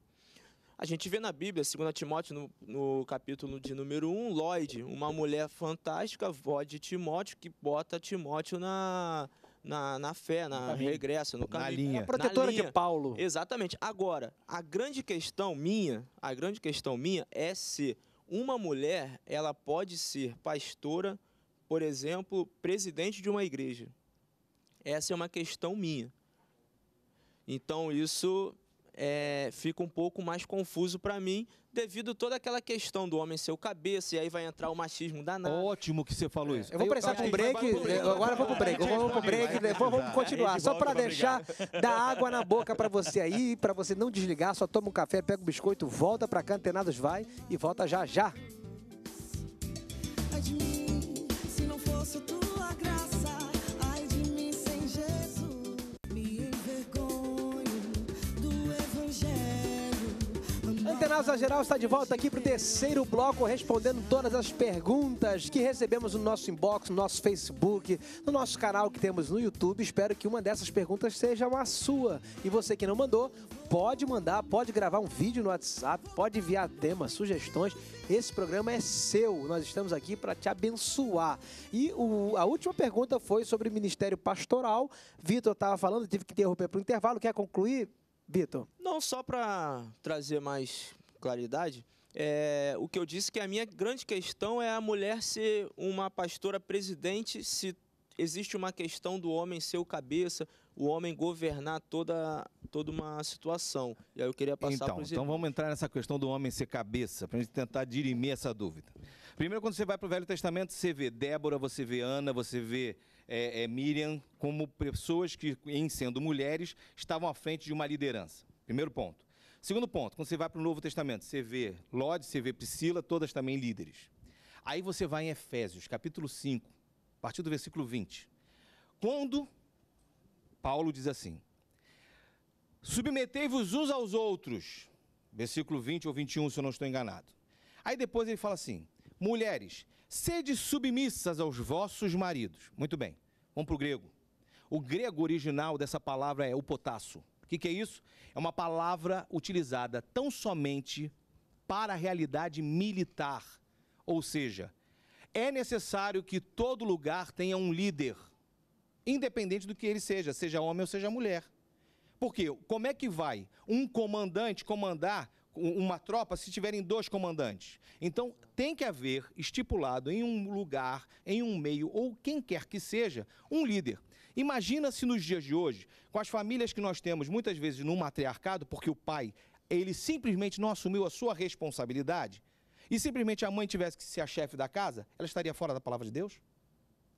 A gente vê na Bíblia, 2 Timóteo, no, no, capítulo de número 1, Lloyd, uma mulher fantástica, vó de Timóteo, que bota Timóteo na, na, na fé, na no regresso, no caminho. É na linha. A protetora na linha. de Paulo. Exatamente. Agora, a grande questão minha, a grande questão minha é se uma mulher, ela pode ser pastora, por exemplo, presidente de uma igreja. Essa é uma questão minha. Então, isso é, fica um pouco mais confuso para mim, devido toda aquela questão do homem ser o cabeça, e aí vai entrar o machismo danado. Ótimo que você falou é. isso. Eu vou precisar de um break, agora vamos pro break, vamos pro break, depois vamos né? continuar. Só para deixar da água na boca para você aí, para você não desligar, só toma um café, pega um biscoito, volta para cá, Antenados vai e volta já já. Admin, se não fosse tu Manaus a Geral está de volta aqui para o terceiro bloco, respondendo todas as perguntas que recebemos no nosso inbox, no nosso Facebook, no nosso canal que temos no YouTube. Espero que uma dessas perguntas seja uma sua. E você que não mandou, pode mandar, pode gravar um vídeo no WhatsApp, pode enviar temas, sugestões. Esse programa é seu, nós estamos aqui para te abençoar. E o, a última pergunta foi sobre o Ministério Pastoral. Vitor estava falando, tive que interromper para o intervalo. Quer concluir? Vitor? Não só para trazer mais claridade, é, o que eu disse é que a minha grande questão é a mulher ser uma pastora presidente se existe uma questão do homem ser o cabeça, o homem governar toda, toda uma situação. E aí eu queria passar então, Então vamos entrar nessa questão do homem ser cabeça, para a gente tentar dirimir essa dúvida. Primeiro, quando você vai para o Velho Testamento, você vê Débora, você vê Ana, você vê é, é, Miriam como pessoas que, em sendo mulheres, estavam à frente de uma liderança. Primeiro ponto. Segundo ponto, quando você vai para o Novo Testamento, você vê Lod, você vê Priscila, todas também líderes. Aí você vai em Efésios, capítulo 5, a partir do versículo 20. Quando Paulo diz assim: Submetei-vos uns aos outros. Versículo 20 ou 21, se eu não estou enganado. Aí depois ele fala assim: Mulheres, sede submissas aos vossos maridos. Muito bem, vamos para o grego. O grego original dessa palavra é o potássio que, que é isso? É uma palavra utilizada tão somente para a realidade militar. Ou seja, é necessário que todo lugar tenha um líder, independente do que ele seja, seja homem ou seja mulher. Porque como é que vai um comandante comandar uma tropa se tiverem dois comandantes? Então tem que haver estipulado em um lugar, em um meio ou quem quer que seja, um líder. Imagina se nos dias de hoje, com as famílias que nós temos muitas vezes num matriarcado, porque o pai, ele simplesmente não assumiu a sua responsabilidade, e simplesmente a mãe tivesse que ser a chefe da casa, ela estaria fora da palavra de Deus?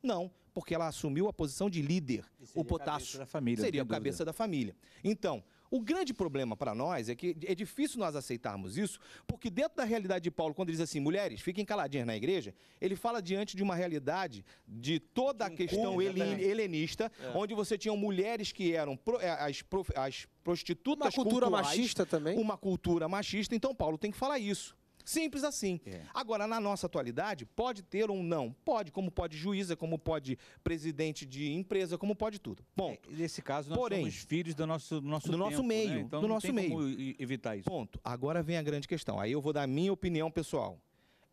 Não, porque ela assumiu a posição de líder, o potássio. Seria a cabeça da família. Então, o grande problema para nós é que é difícil nós aceitarmos isso, porque dentro da realidade de Paulo, quando ele diz assim, mulheres, fiquem caladinhas na igreja, ele fala diante de uma realidade de toda a questão helen, helenista, é. onde você tinha mulheres que eram pro, é, as, as prostitutas uma cultura machista também uma cultura machista então Paulo tem que falar isso Simples assim. É. Agora, na nossa atualidade, pode ter ou não. Pode, como pode juíza, como pode presidente de empresa, como pode tudo. bom É, nesse caso, nós Porém, somos filhos do nosso, do nosso, do tempo, nosso né? meio. Né? Então, do não nosso tem meio. Como evitar isso. Ponto. Agora vem a grande questão. Aí eu vou dar a minha opinião pessoal.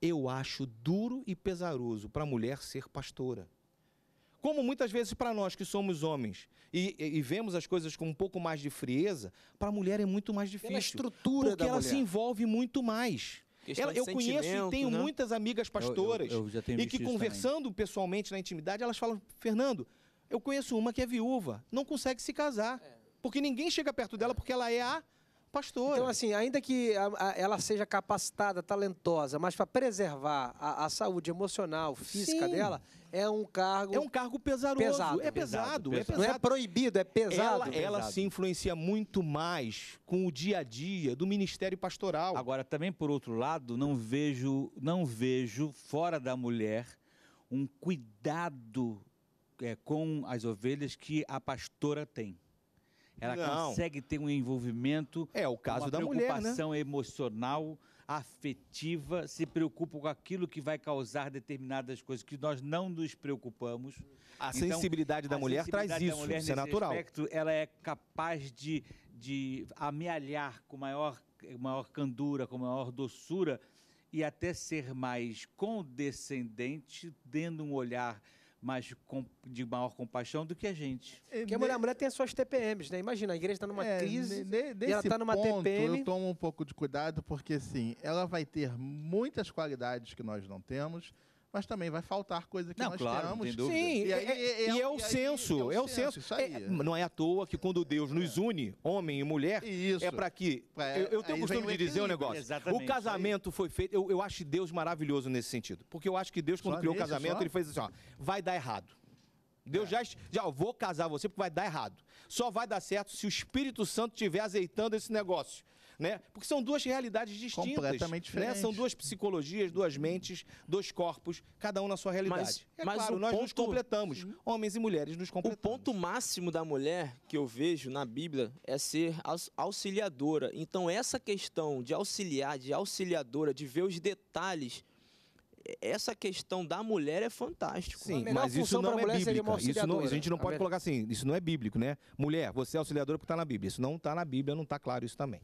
Eu acho duro e pesaroso para a mulher ser pastora. Como muitas vezes para nós que somos homens e, e, e, vemos as coisas com um pouco mais de frieza, para a mulher é muito mais difícil. Pela estrutura porque da ela mulher. se envolve muito mais. Ela, eu conheço e tenho né? muitas amigas pastoras eu, eu, eu e que conversando pessoalmente na intimidade, elas falam, Fernando, eu conheço uma que é viúva, não consegue se casar. É. Porque ninguém chega perto dela porque ela é a pastora. Então, assim, ainda que a, a, ela seja capacitada, talentosa, mas para preservar a, a, saúde emocional, física Sim. dela, é um cargo. É um cargo pesaroso. Pesado. É pesado, pesado, é pesado. Não é proibido, é pesado. Ela, pesado. se influencia muito mais com o dia a dia do ministério pastoral. Agora, também por outro lado, não vejo, não vejo fora da mulher um cuidado é, com as ovelhas que a pastora tem. Ela não. consegue ter um envolvimento. É o caso da mulher, né? Preocupação emocional, afetiva, se preocupa com aquilo que vai causar determinadas coisas que nós não nos preocupamos. A então, sensibilidade da a mulher sensibilidade traz da isso, mulher, isso é natural. Aspecto, ela é capaz de, de amealhar com maior, maior candura, com maior doçura e até ser mais condescendente, dando um olhar mais de maior compaixão do que a gente. É, porque a mulher, a mulher tem as suas TPMs, né? Imagina, a igreja está numa é, crise ne, ne, e ela está numa ponto, TPM. Eu tomo um pouco de cuidado porque, assim, ela vai ter muitas qualidades que nós não temos, mas também vai faltar coisa que não, nós claro, temos. Sim, e, aí, é, é, é, é e, é, o e senso, é o é senso. não é à toa que quando Deus nos une, homem e mulher, isso. é para que. eu, eu tenho o costume de dizer um negócio. Exatamente, o casamento foi feito. Eu, eu acho Deus maravilhoso nesse sentido. Porque eu acho que Deus, quando só criou o casamento, só? ele fez assim: ó, vai dar errado. Deus é. já, já ó, vou casar você porque vai dar errado. Só vai dar certo se o Espírito Santo estiver azeitando esse negócio né? Porque são duas realidades distintas. Completamente diferentes. Né? São duas psicologias, duas uhum. mentes, dois corpos, cada um na sua realidade. Mas, é mas claro, nós ponto... nos completamos. Homens e mulheres nos completamos. O ponto máximo da mulher que eu vejo na Bíblia é ser auxiliadora. Então, essa questão de auxiliar, de auxiliadora, de ver os detalhes essa questão da mulher é fantástico. Sim, mas isso não é bíblico. Isso não, a gente não pode a colocar assim, isso não é bíblico, né? Mulher, você é auxiliadora porque está na Bíblia. Isso não está na Bíblia, não está claro isso também.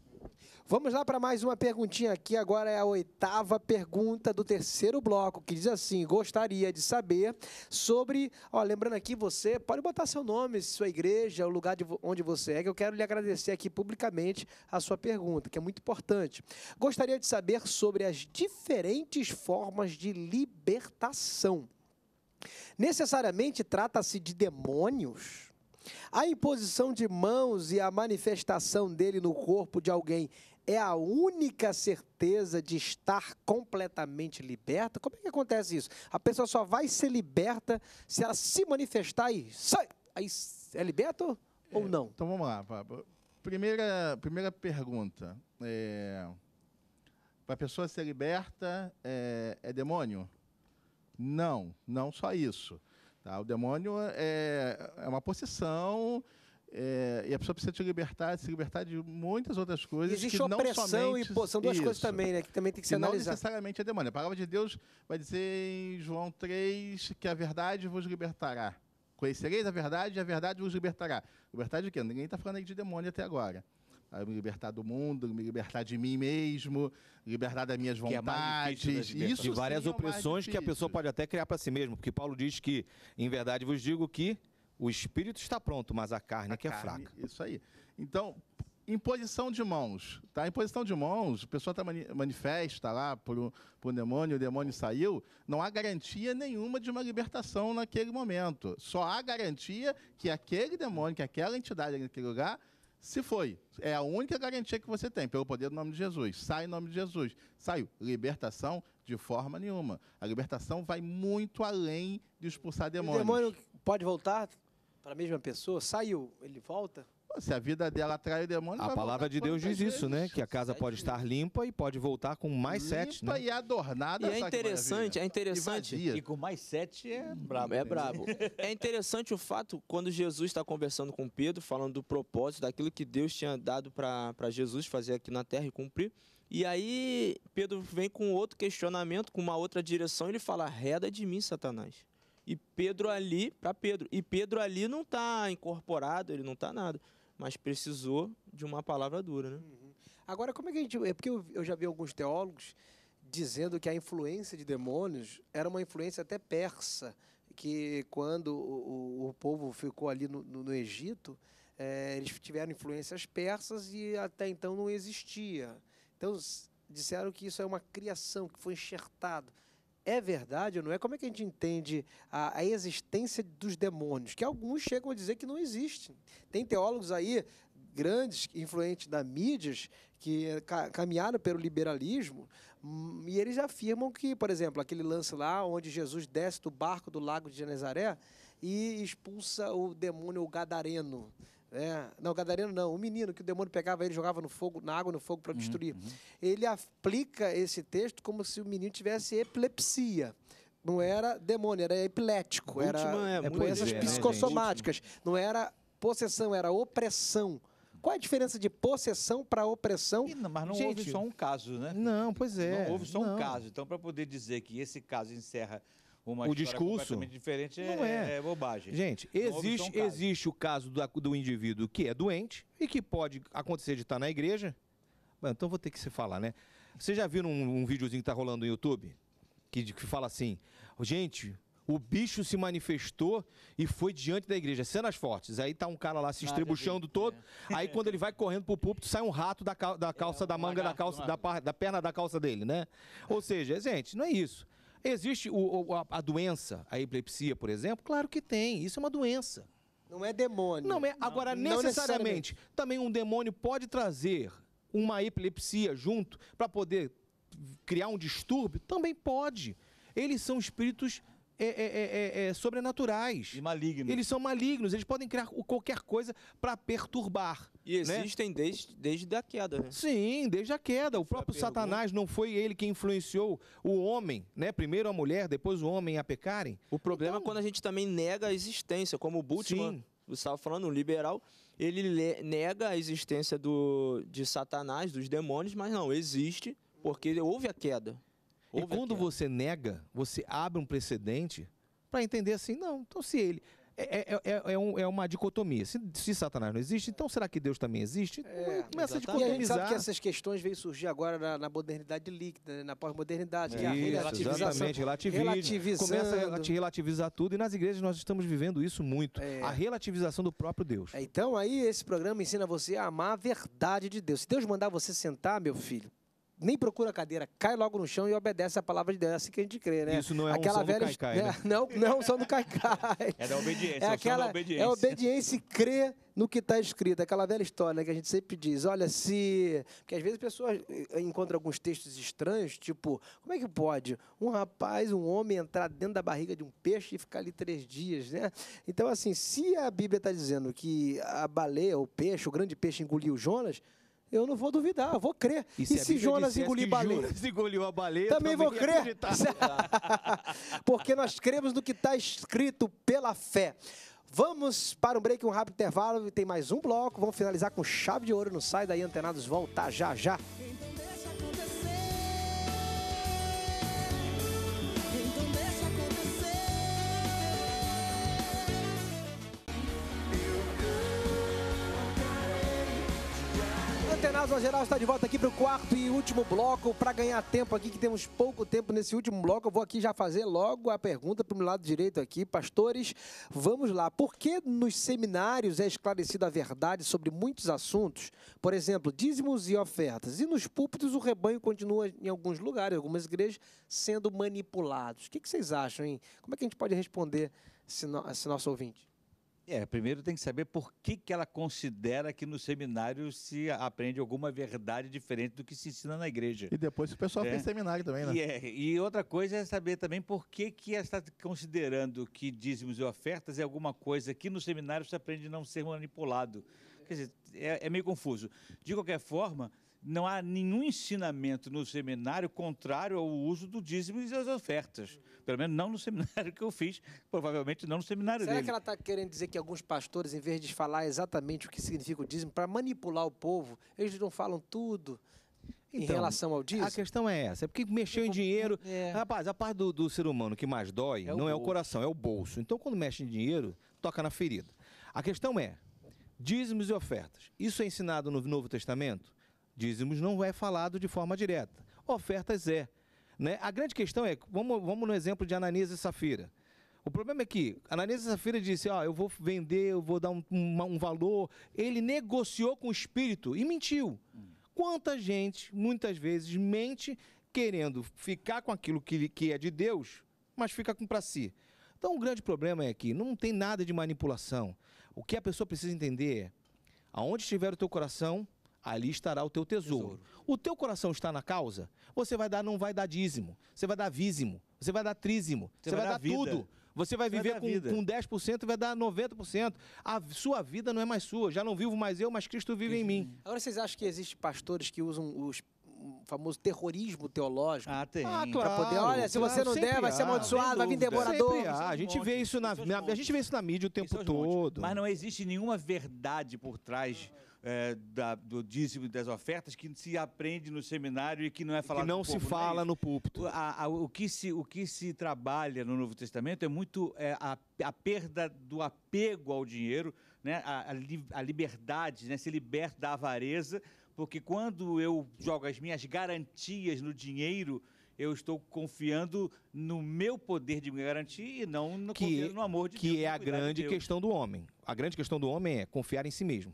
Vamos lá para mais uma perguntinha aqui. Agora é a oitava pergunta do terceiro bloco, que diz assim: gostaria de saber sobre. Ó, lembrando aqui, você pode botar seu nome, sua igreja, o lugar de onde você é, que eu quero lhe agradecer aqui publicamente a sua pergunta, que é muito importante. Gostaria de saber sobre as diferentes formas de libertação. Necessariamente trata-se de demônios? A imposição de mãos e a manifestação dele no corpo de alguém é a única certeza de estar completamente liberta? Como é que acontece isso? A pessoa só vai ser liberta se ela se manifestar e sai. Aí é liberto ou é, não? Então vamos lá, Pablo. Primeira, primeira pergunta. É, Para a pessoa ser liberta, é, é demônio? Não, não só isso. Tá? O demônio é, é uma possessão é, e a pessoa precisa se libertar, se libertar de muitas outras coisas. Existe que não opressão somente... e pô, são duas isso. coisas também, né? Que também tem que ser analisada. Não necessariamente é demônio. A palavra de Deus vai dizer em João 3 que a verdade vos libertará. Conhecereis a verdade e a verdade vos libertará. Libertar de quê? Ninguém está falando aí de demônio até agora. Ah, me libertar do mundo, me libertar de mim mesmo, libertar das minhas é vontades. É isso de várias é opressões é que a pessoa pode até criar para si mesmo, porque Paulo diz que, em verdade, vos digo que o espírito está pronto, mas a carne a que é carne, é fraca. Isso aí. Então, imposição de mãos, tá? Imposição de mãos, a pessoa tá mani manifesta lá por, por um demônio, o demônio saiu, não há garantia nenhuma de uma libertação naquele momento. Só há garantia que aquele demônio, que aquela entidade naquele lugar se foi, é a única garantia que você tem, pelo poder do nome de Jesus. Sai em nome de Jesus. Saiu. Libertação de forma nenhuma. A libertação vai muito além de expulsar demônios. O demônio pode voltar para a mesma pessoa? Saiu, ele volta? Se a vida dela atrai o demônio, a palavra de Deus diz vezes. isso, né? Que a casa sete. pode estar limpa e pode voltar com mais limpa sete. Limpa né? e né? adornada. E é interessante, é interessante. E, e, com mais sete é hum, brabo. É brabo. <laughs> é interessante o fato quando Jesus está conversando com Pedro, falando do propósito, daquilo que Deus tinha dado para Jesus fazer aqui na terra e cumprir. E aí Pedro vem com outro questionamento, com uma outra direção. Ele fala: "Reda de mim, Satanás." E Pedro ali, para Pedro, e Pedro ali não está incorporado, ele não está nada, mas precisou de uma palavra dura, né? Uhum. Agora, como é que a gente. É porque eu, eu já vi alguns teólogos dizendo que a influência de demônios era uma influência até persa, que quando o, o, o povo ficou ali no, no, no Egito, é, eles tiveram influências persas e até então não existia. Então, disseram que isso é uma criação, que foi enxertado é verdade ou não é? Como é que a gente entende a, a, existência dos demônios? Que alguns chegam a dizer que não existem. Tem teólogos aí, grandes, influentes da mídias, que caminharam pelo liberalismo, hum, e eles afirmam que, por exemplo, aquele lance lá onde Jesus desce do barco do lago de Genezaré e expulsa o demônio, o gadareno. É, não, Gadareno não. O menino que o demônio pegava ele jogava no fogo, na água no fogo para uhum, destruir. Uhum. Ele aplica esse texto como se o menino tivesse epilepsia não era demônio, era epilético, era é é doenças é, psicossomáticas, né, não era possessão, era opressão. Qual é a diferença de possessão para opressão? E, mas não gente, houve só um caso, né? Não, pois é. Não houve só não. um caso. Então, para poder dizer que esse caso encerra uma o discurso diferente não é. é, é bobagem. Gente, existe, existe o caso do, do indivíduo que é doente e que pode acontecer de estar na igreja. Bom, então vou ter que se falar, né? Você já viu um, um videozinho que tá rolando no YouTube? Que, que fala assim, gente, o bicho se manifestou e foi diante da igreja. Cenas fortes. Aí tá um cara lá se estrebuchando todo. É. Aí quando ele vai correndo pro púlpito, sai um rato da, cal da é, calça, é, da manga, da calça, da, da, perna da calça dele, né? Ou seja, gente, não é isso. Existe o, o, a, a doença, a epilepsia, por exemplo? Claro que tem, isso é uma doença. Não é demônio. Não é. Agora, não necessariamente, necessariamente, também um demônio pode trazer uma epilepsia junto para poder criar um distúrbio? Também pode. Eles são espíritos é é, é, é, é, sobrenaturais. E malignos. Eles são malignos, eles podem criar qualquer coisa para perturbar. E né? existem né? desde, desde a queda. Né? Sim, desde a queda. O próprio Satanás não foi ele que influenciou o homem, né? Primeiro a mulher, depois o homem a pecarem. O problema então... é quando a gente também nega a existência, como o Bultmann. você estava falando, um liberal, ele nega a existência do, de Satanás, dos demônios, mas não, existe porque houve a queda e quando você nega, você abre um precedente para entender assim, não, então se ele. É é, é, é, é, um, é, uma dicotomia. Se, se, Satanás não existe, então será que Deus também existe? É, Começa exatamente. a dicotomizar. E a gente sabe que essas questões vêm surgir agora na, na modernidade líquida, né, na pós-modernidade. É. Isso, exatamente, relativismo. Começa a te relativizar tudo e nas igrejas nós estamos vivendo isso muito. É. A relativização do próprio Deus. então aí esse programa ensina você a amar a verdade de Deus. Se Deus mandar você sentar, meu filho, nem procura cadeira, cai logo no chão e obedece a palavra de Deus. É assim que a gente crê, né? Isso não é aquela velha do caicai, né? <laughs> Não, não só no caicai. É da obediência, é, aquela, obediência. É obediência e crer no que está escrito. Aquela velha história né, que a gente sempre diz. Olha, se... Porque às vezes pessoas eh, encontram alguns textos estranhos, tipo, como é que pode um rapaz, um homem, entrar dentro da barriga de um peixe e ficar ali três dias, né? Então, assim, se a Bíblia está dizendo que a baleia, o peixe, o grande peixe engoliu Jonas eu não vou duvidar, eu vou crer. E, se, e se Jonas engolir baleia? Jonas <laughs> engoliu a baleia, também, também vou crer. <laughs> Porque nós cremos no que está escrito pela fé. Vamos para um break, um rápido intervalo, tem mais um bloco. Vamos finalizar com chave de ouro. Não sai daí, antenados, voltar já já. Fantasma Geral está de volta aqui para o quarto e último bloco. Para ganhar tempo aqui, que temos pouco tempo nesse último bloco, eu vou aqui já fazer logo a pergunta para o meu lado direito aqui. Pastores, vamos lá. Por que nos seminários é esclarecida a verdade sobre muitos assuntos? Por exemplo, dízimos e ofertas. E nos púlpitos o rebanho continua, em alguns lugares, algumas igrejas, sendo manipulados. O que, vocês acham, hein? Como é que a gente pode responder esse nosso ouvinte? É, primeiro tem que saber por que, que ela considera que no seminário se aprende alguma verdade diferente do que se ensina na igreja. E depois o pessoal é. fez seminário também, né? E, é, e outra coisa é saber também por que, que ela está considerando que dízimos e ofertas é alguma coisa que no seminário se aprende a não ser manipulado. Quer dizer, é, é meio confuso. De qualquer forma, não há nenhum ensinamento no seminário contrário ao uso do dízimo e das ofertas. Pelo menos não no seminário que eu fiz, provavelmente não no seminário Será dele. Será que ela está querendo dizer que alguns pastores, em vez de falar exatamente o que significa o dízimo, para manipular o povo, eles não falam tudo? Então, em relação ao dízimo? A questão é essa, é porque mexeu eu, em dinheiro. É. Rapaz, a parte do, do, ser humano que mais dói é não é o coração, é o bolso. Então, quando mexe em dinheiro, toca na ferida. A questão é: dízimos e ofertas. Isso é ensinado no Novo Testamento? Dízimos não é falado de forma direta. Ofertas é. Né? A grande questão é, vamos, vamos no exemplo de Ananias e Safira. O problema é que Ananias e Safira disse, ó, oh, eu vou vender, eu vou dar um, um, um, valor. Ele negociou com o espírito e mentiu. Hum. Quanta gente, muitas vezes, mente querendo ficar com aquilo que, que é de Deus, mas fica com para si. Então o grande problema é que não tem nada de manipulação. O que a pessoa precisa entender é, aonde estiver o teu coração, ali estará o teu tesouro. tesouro. O teu coração está na causa, você vai dar, não vai dar dízimo, você vai dar vízimo, você vai dar trízimo, você, você vai, vai, dar, tudo. Você vai viver com, com 10% e vai dar 90%. A sua vida não é mais sua. Já não vivo mais eu, mas Cristo vive em mim. Agora, vocês acham que existem pastores que usam os o famoso terrorismo teológico. Ah, tem. Ah, claro. Poder, olha, se claro, você não der, há, vai ser amaldiçoado, vai vir devorador. A é gente vê isso na, é a gente vê isso na mídia o é tempo todo. Mas não existe nenhuma verdade por trás ah, é, da, do dízimo e das ofertas que se aprende no seminário e que não é falado que não se povo, fala não é no púlpito. A, a, o, que se, o que se trabalha no Novo Testamento é muito é, a, a, perda do apego ao dinheiro, né? a, a liberdade, né? se liberta da avareza, porque quando eu jogo as minhas garantias no dinheiro, eu estou confiando no meu poder de me garantir e não no, que, no amor de que Deus. Que é a grande de questão do homem. A grande questão do homem é confiar em si mesmo.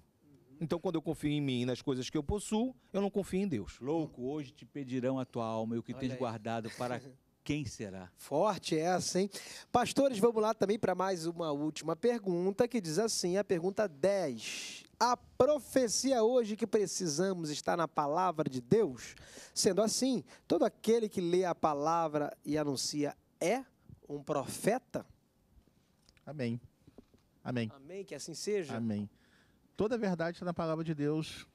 Então, quando eu confio em mim e nas coisas que eu possuo, eu não confio em Deus. Louco, hoje te pedirão a tua alma e o que Olha tens aí. guardado para <laughs> quem será? Forte essa, hein? Pastores, vamos lá também para mais uma última pergunta, que diz assim, a pergunta 10. A profecia hoje que precisamos está na palavra de Deus? Sendo assim, todo aquele que lê a palavra e anuncia é um profeta? Amém. Amém. Amém, que assim seja. Amém. Toda a verdade está na palavra de Deus.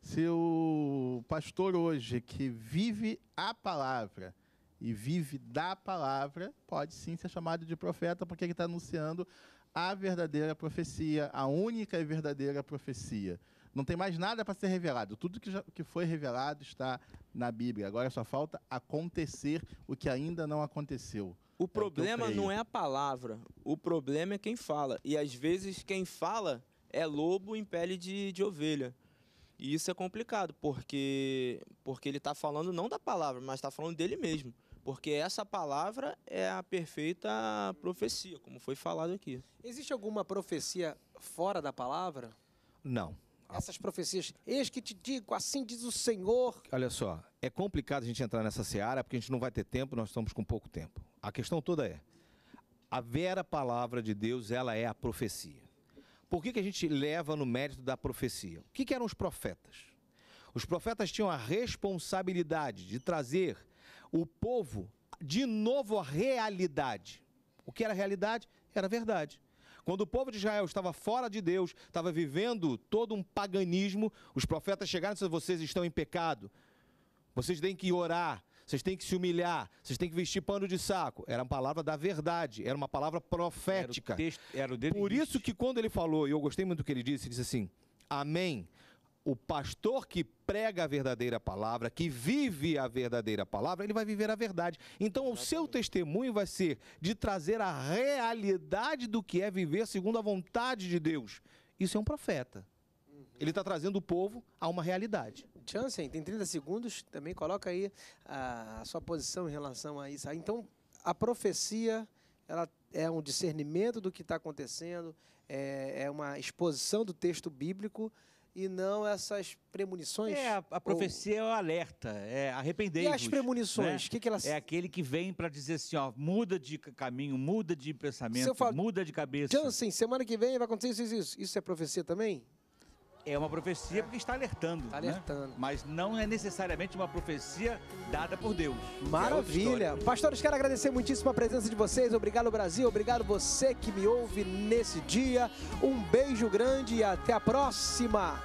Se o pastor hoje que vive a palavra e vive da palavra, pode sim ser chamado de profeta, porque ele está anunciando a verdadeira profecia, a única e verdadeira profecia. Não tem mais nada para ser revelado. Tudo que, já, que foi revelado está na Bíblia. Agora só falta acontecer o que ainda não aconteceu. O problema é o não é a palavra, o problema é quem fala. E às vezes quem fala é lobo em pele de, de ovelha. E isso é complicado, porque, porque ele está falando não da palavra, mas está falando dele mesmo. Porque essa palavra é a perfeita profecia, como foi falado aqui. Existe alguma profecia fora da palavra? Não. Essas profecias, eis que te digo, assim diz o Senhor. Olha só, é complicado a gente entrar nessa seara, porque a gente não vai ter tempo, nós estamos com pouco tempo. A questão toda é, a vera palavra de Deus, ela é a profecia. Por que, que a gente leva no mérito da profecia? O que, que eram os profetas? Os profetas tinham a responsabilidade de trazer o povo de novo à realidade. O que era realidade? Era verdade. Quando o povo de Israel estava fora de Deus, estava vivendo todo um paganismo, os profetas chegaram e disseram: vocês estão em pecado, vocês têm que orar, vocês têm que se humilhar, vocês têm que vestir pano de saco. Era uma palavra da verdade, era uma palavra profética. Era o texto, era o Por isso que quando ele falou, e eu gostei muito do que ele disse, ele disse assim: Amém. O pastor que prega a verdadeira palavra, que vive a verdadeira palavra, ele vai viver a verdade. Então, Exatamente. o seu testemunho vai ser de trazer a realidade do que é viver segundo a vontade de Deus. Isso é um profeta. Uhum. Ele está trazendo o povo a uma realidade. Jansen, tem 30 segundos, também coloca aí a, a sua posição em relação a isso. Então, a profecia ela é um discernimento do que está acontecendo, é, é, uma exposição do texto bíblico e não essas premonições. É, a, a profecia ou... é o alerta, é arrepender. E as premonições, né? que que elas... É aquele que vem para dizer assim, ó, muda de caminho, muda de pensamento, falo, muda de cabeça. Jansen, semana que vem vai acontecer isso, isso, isso. Isso é profecia também? É uma profecia porque está alertando. Está né? alertando. Né? Mas não é necessariamente uma profecia dada por Deus. É Maravilha. É Pastores, quero agradecer muitíssimo a presença de vocês. Obrigado, Brasil. Obrigado você que me ouve nesse dia. Um beijo grande e até a próxima.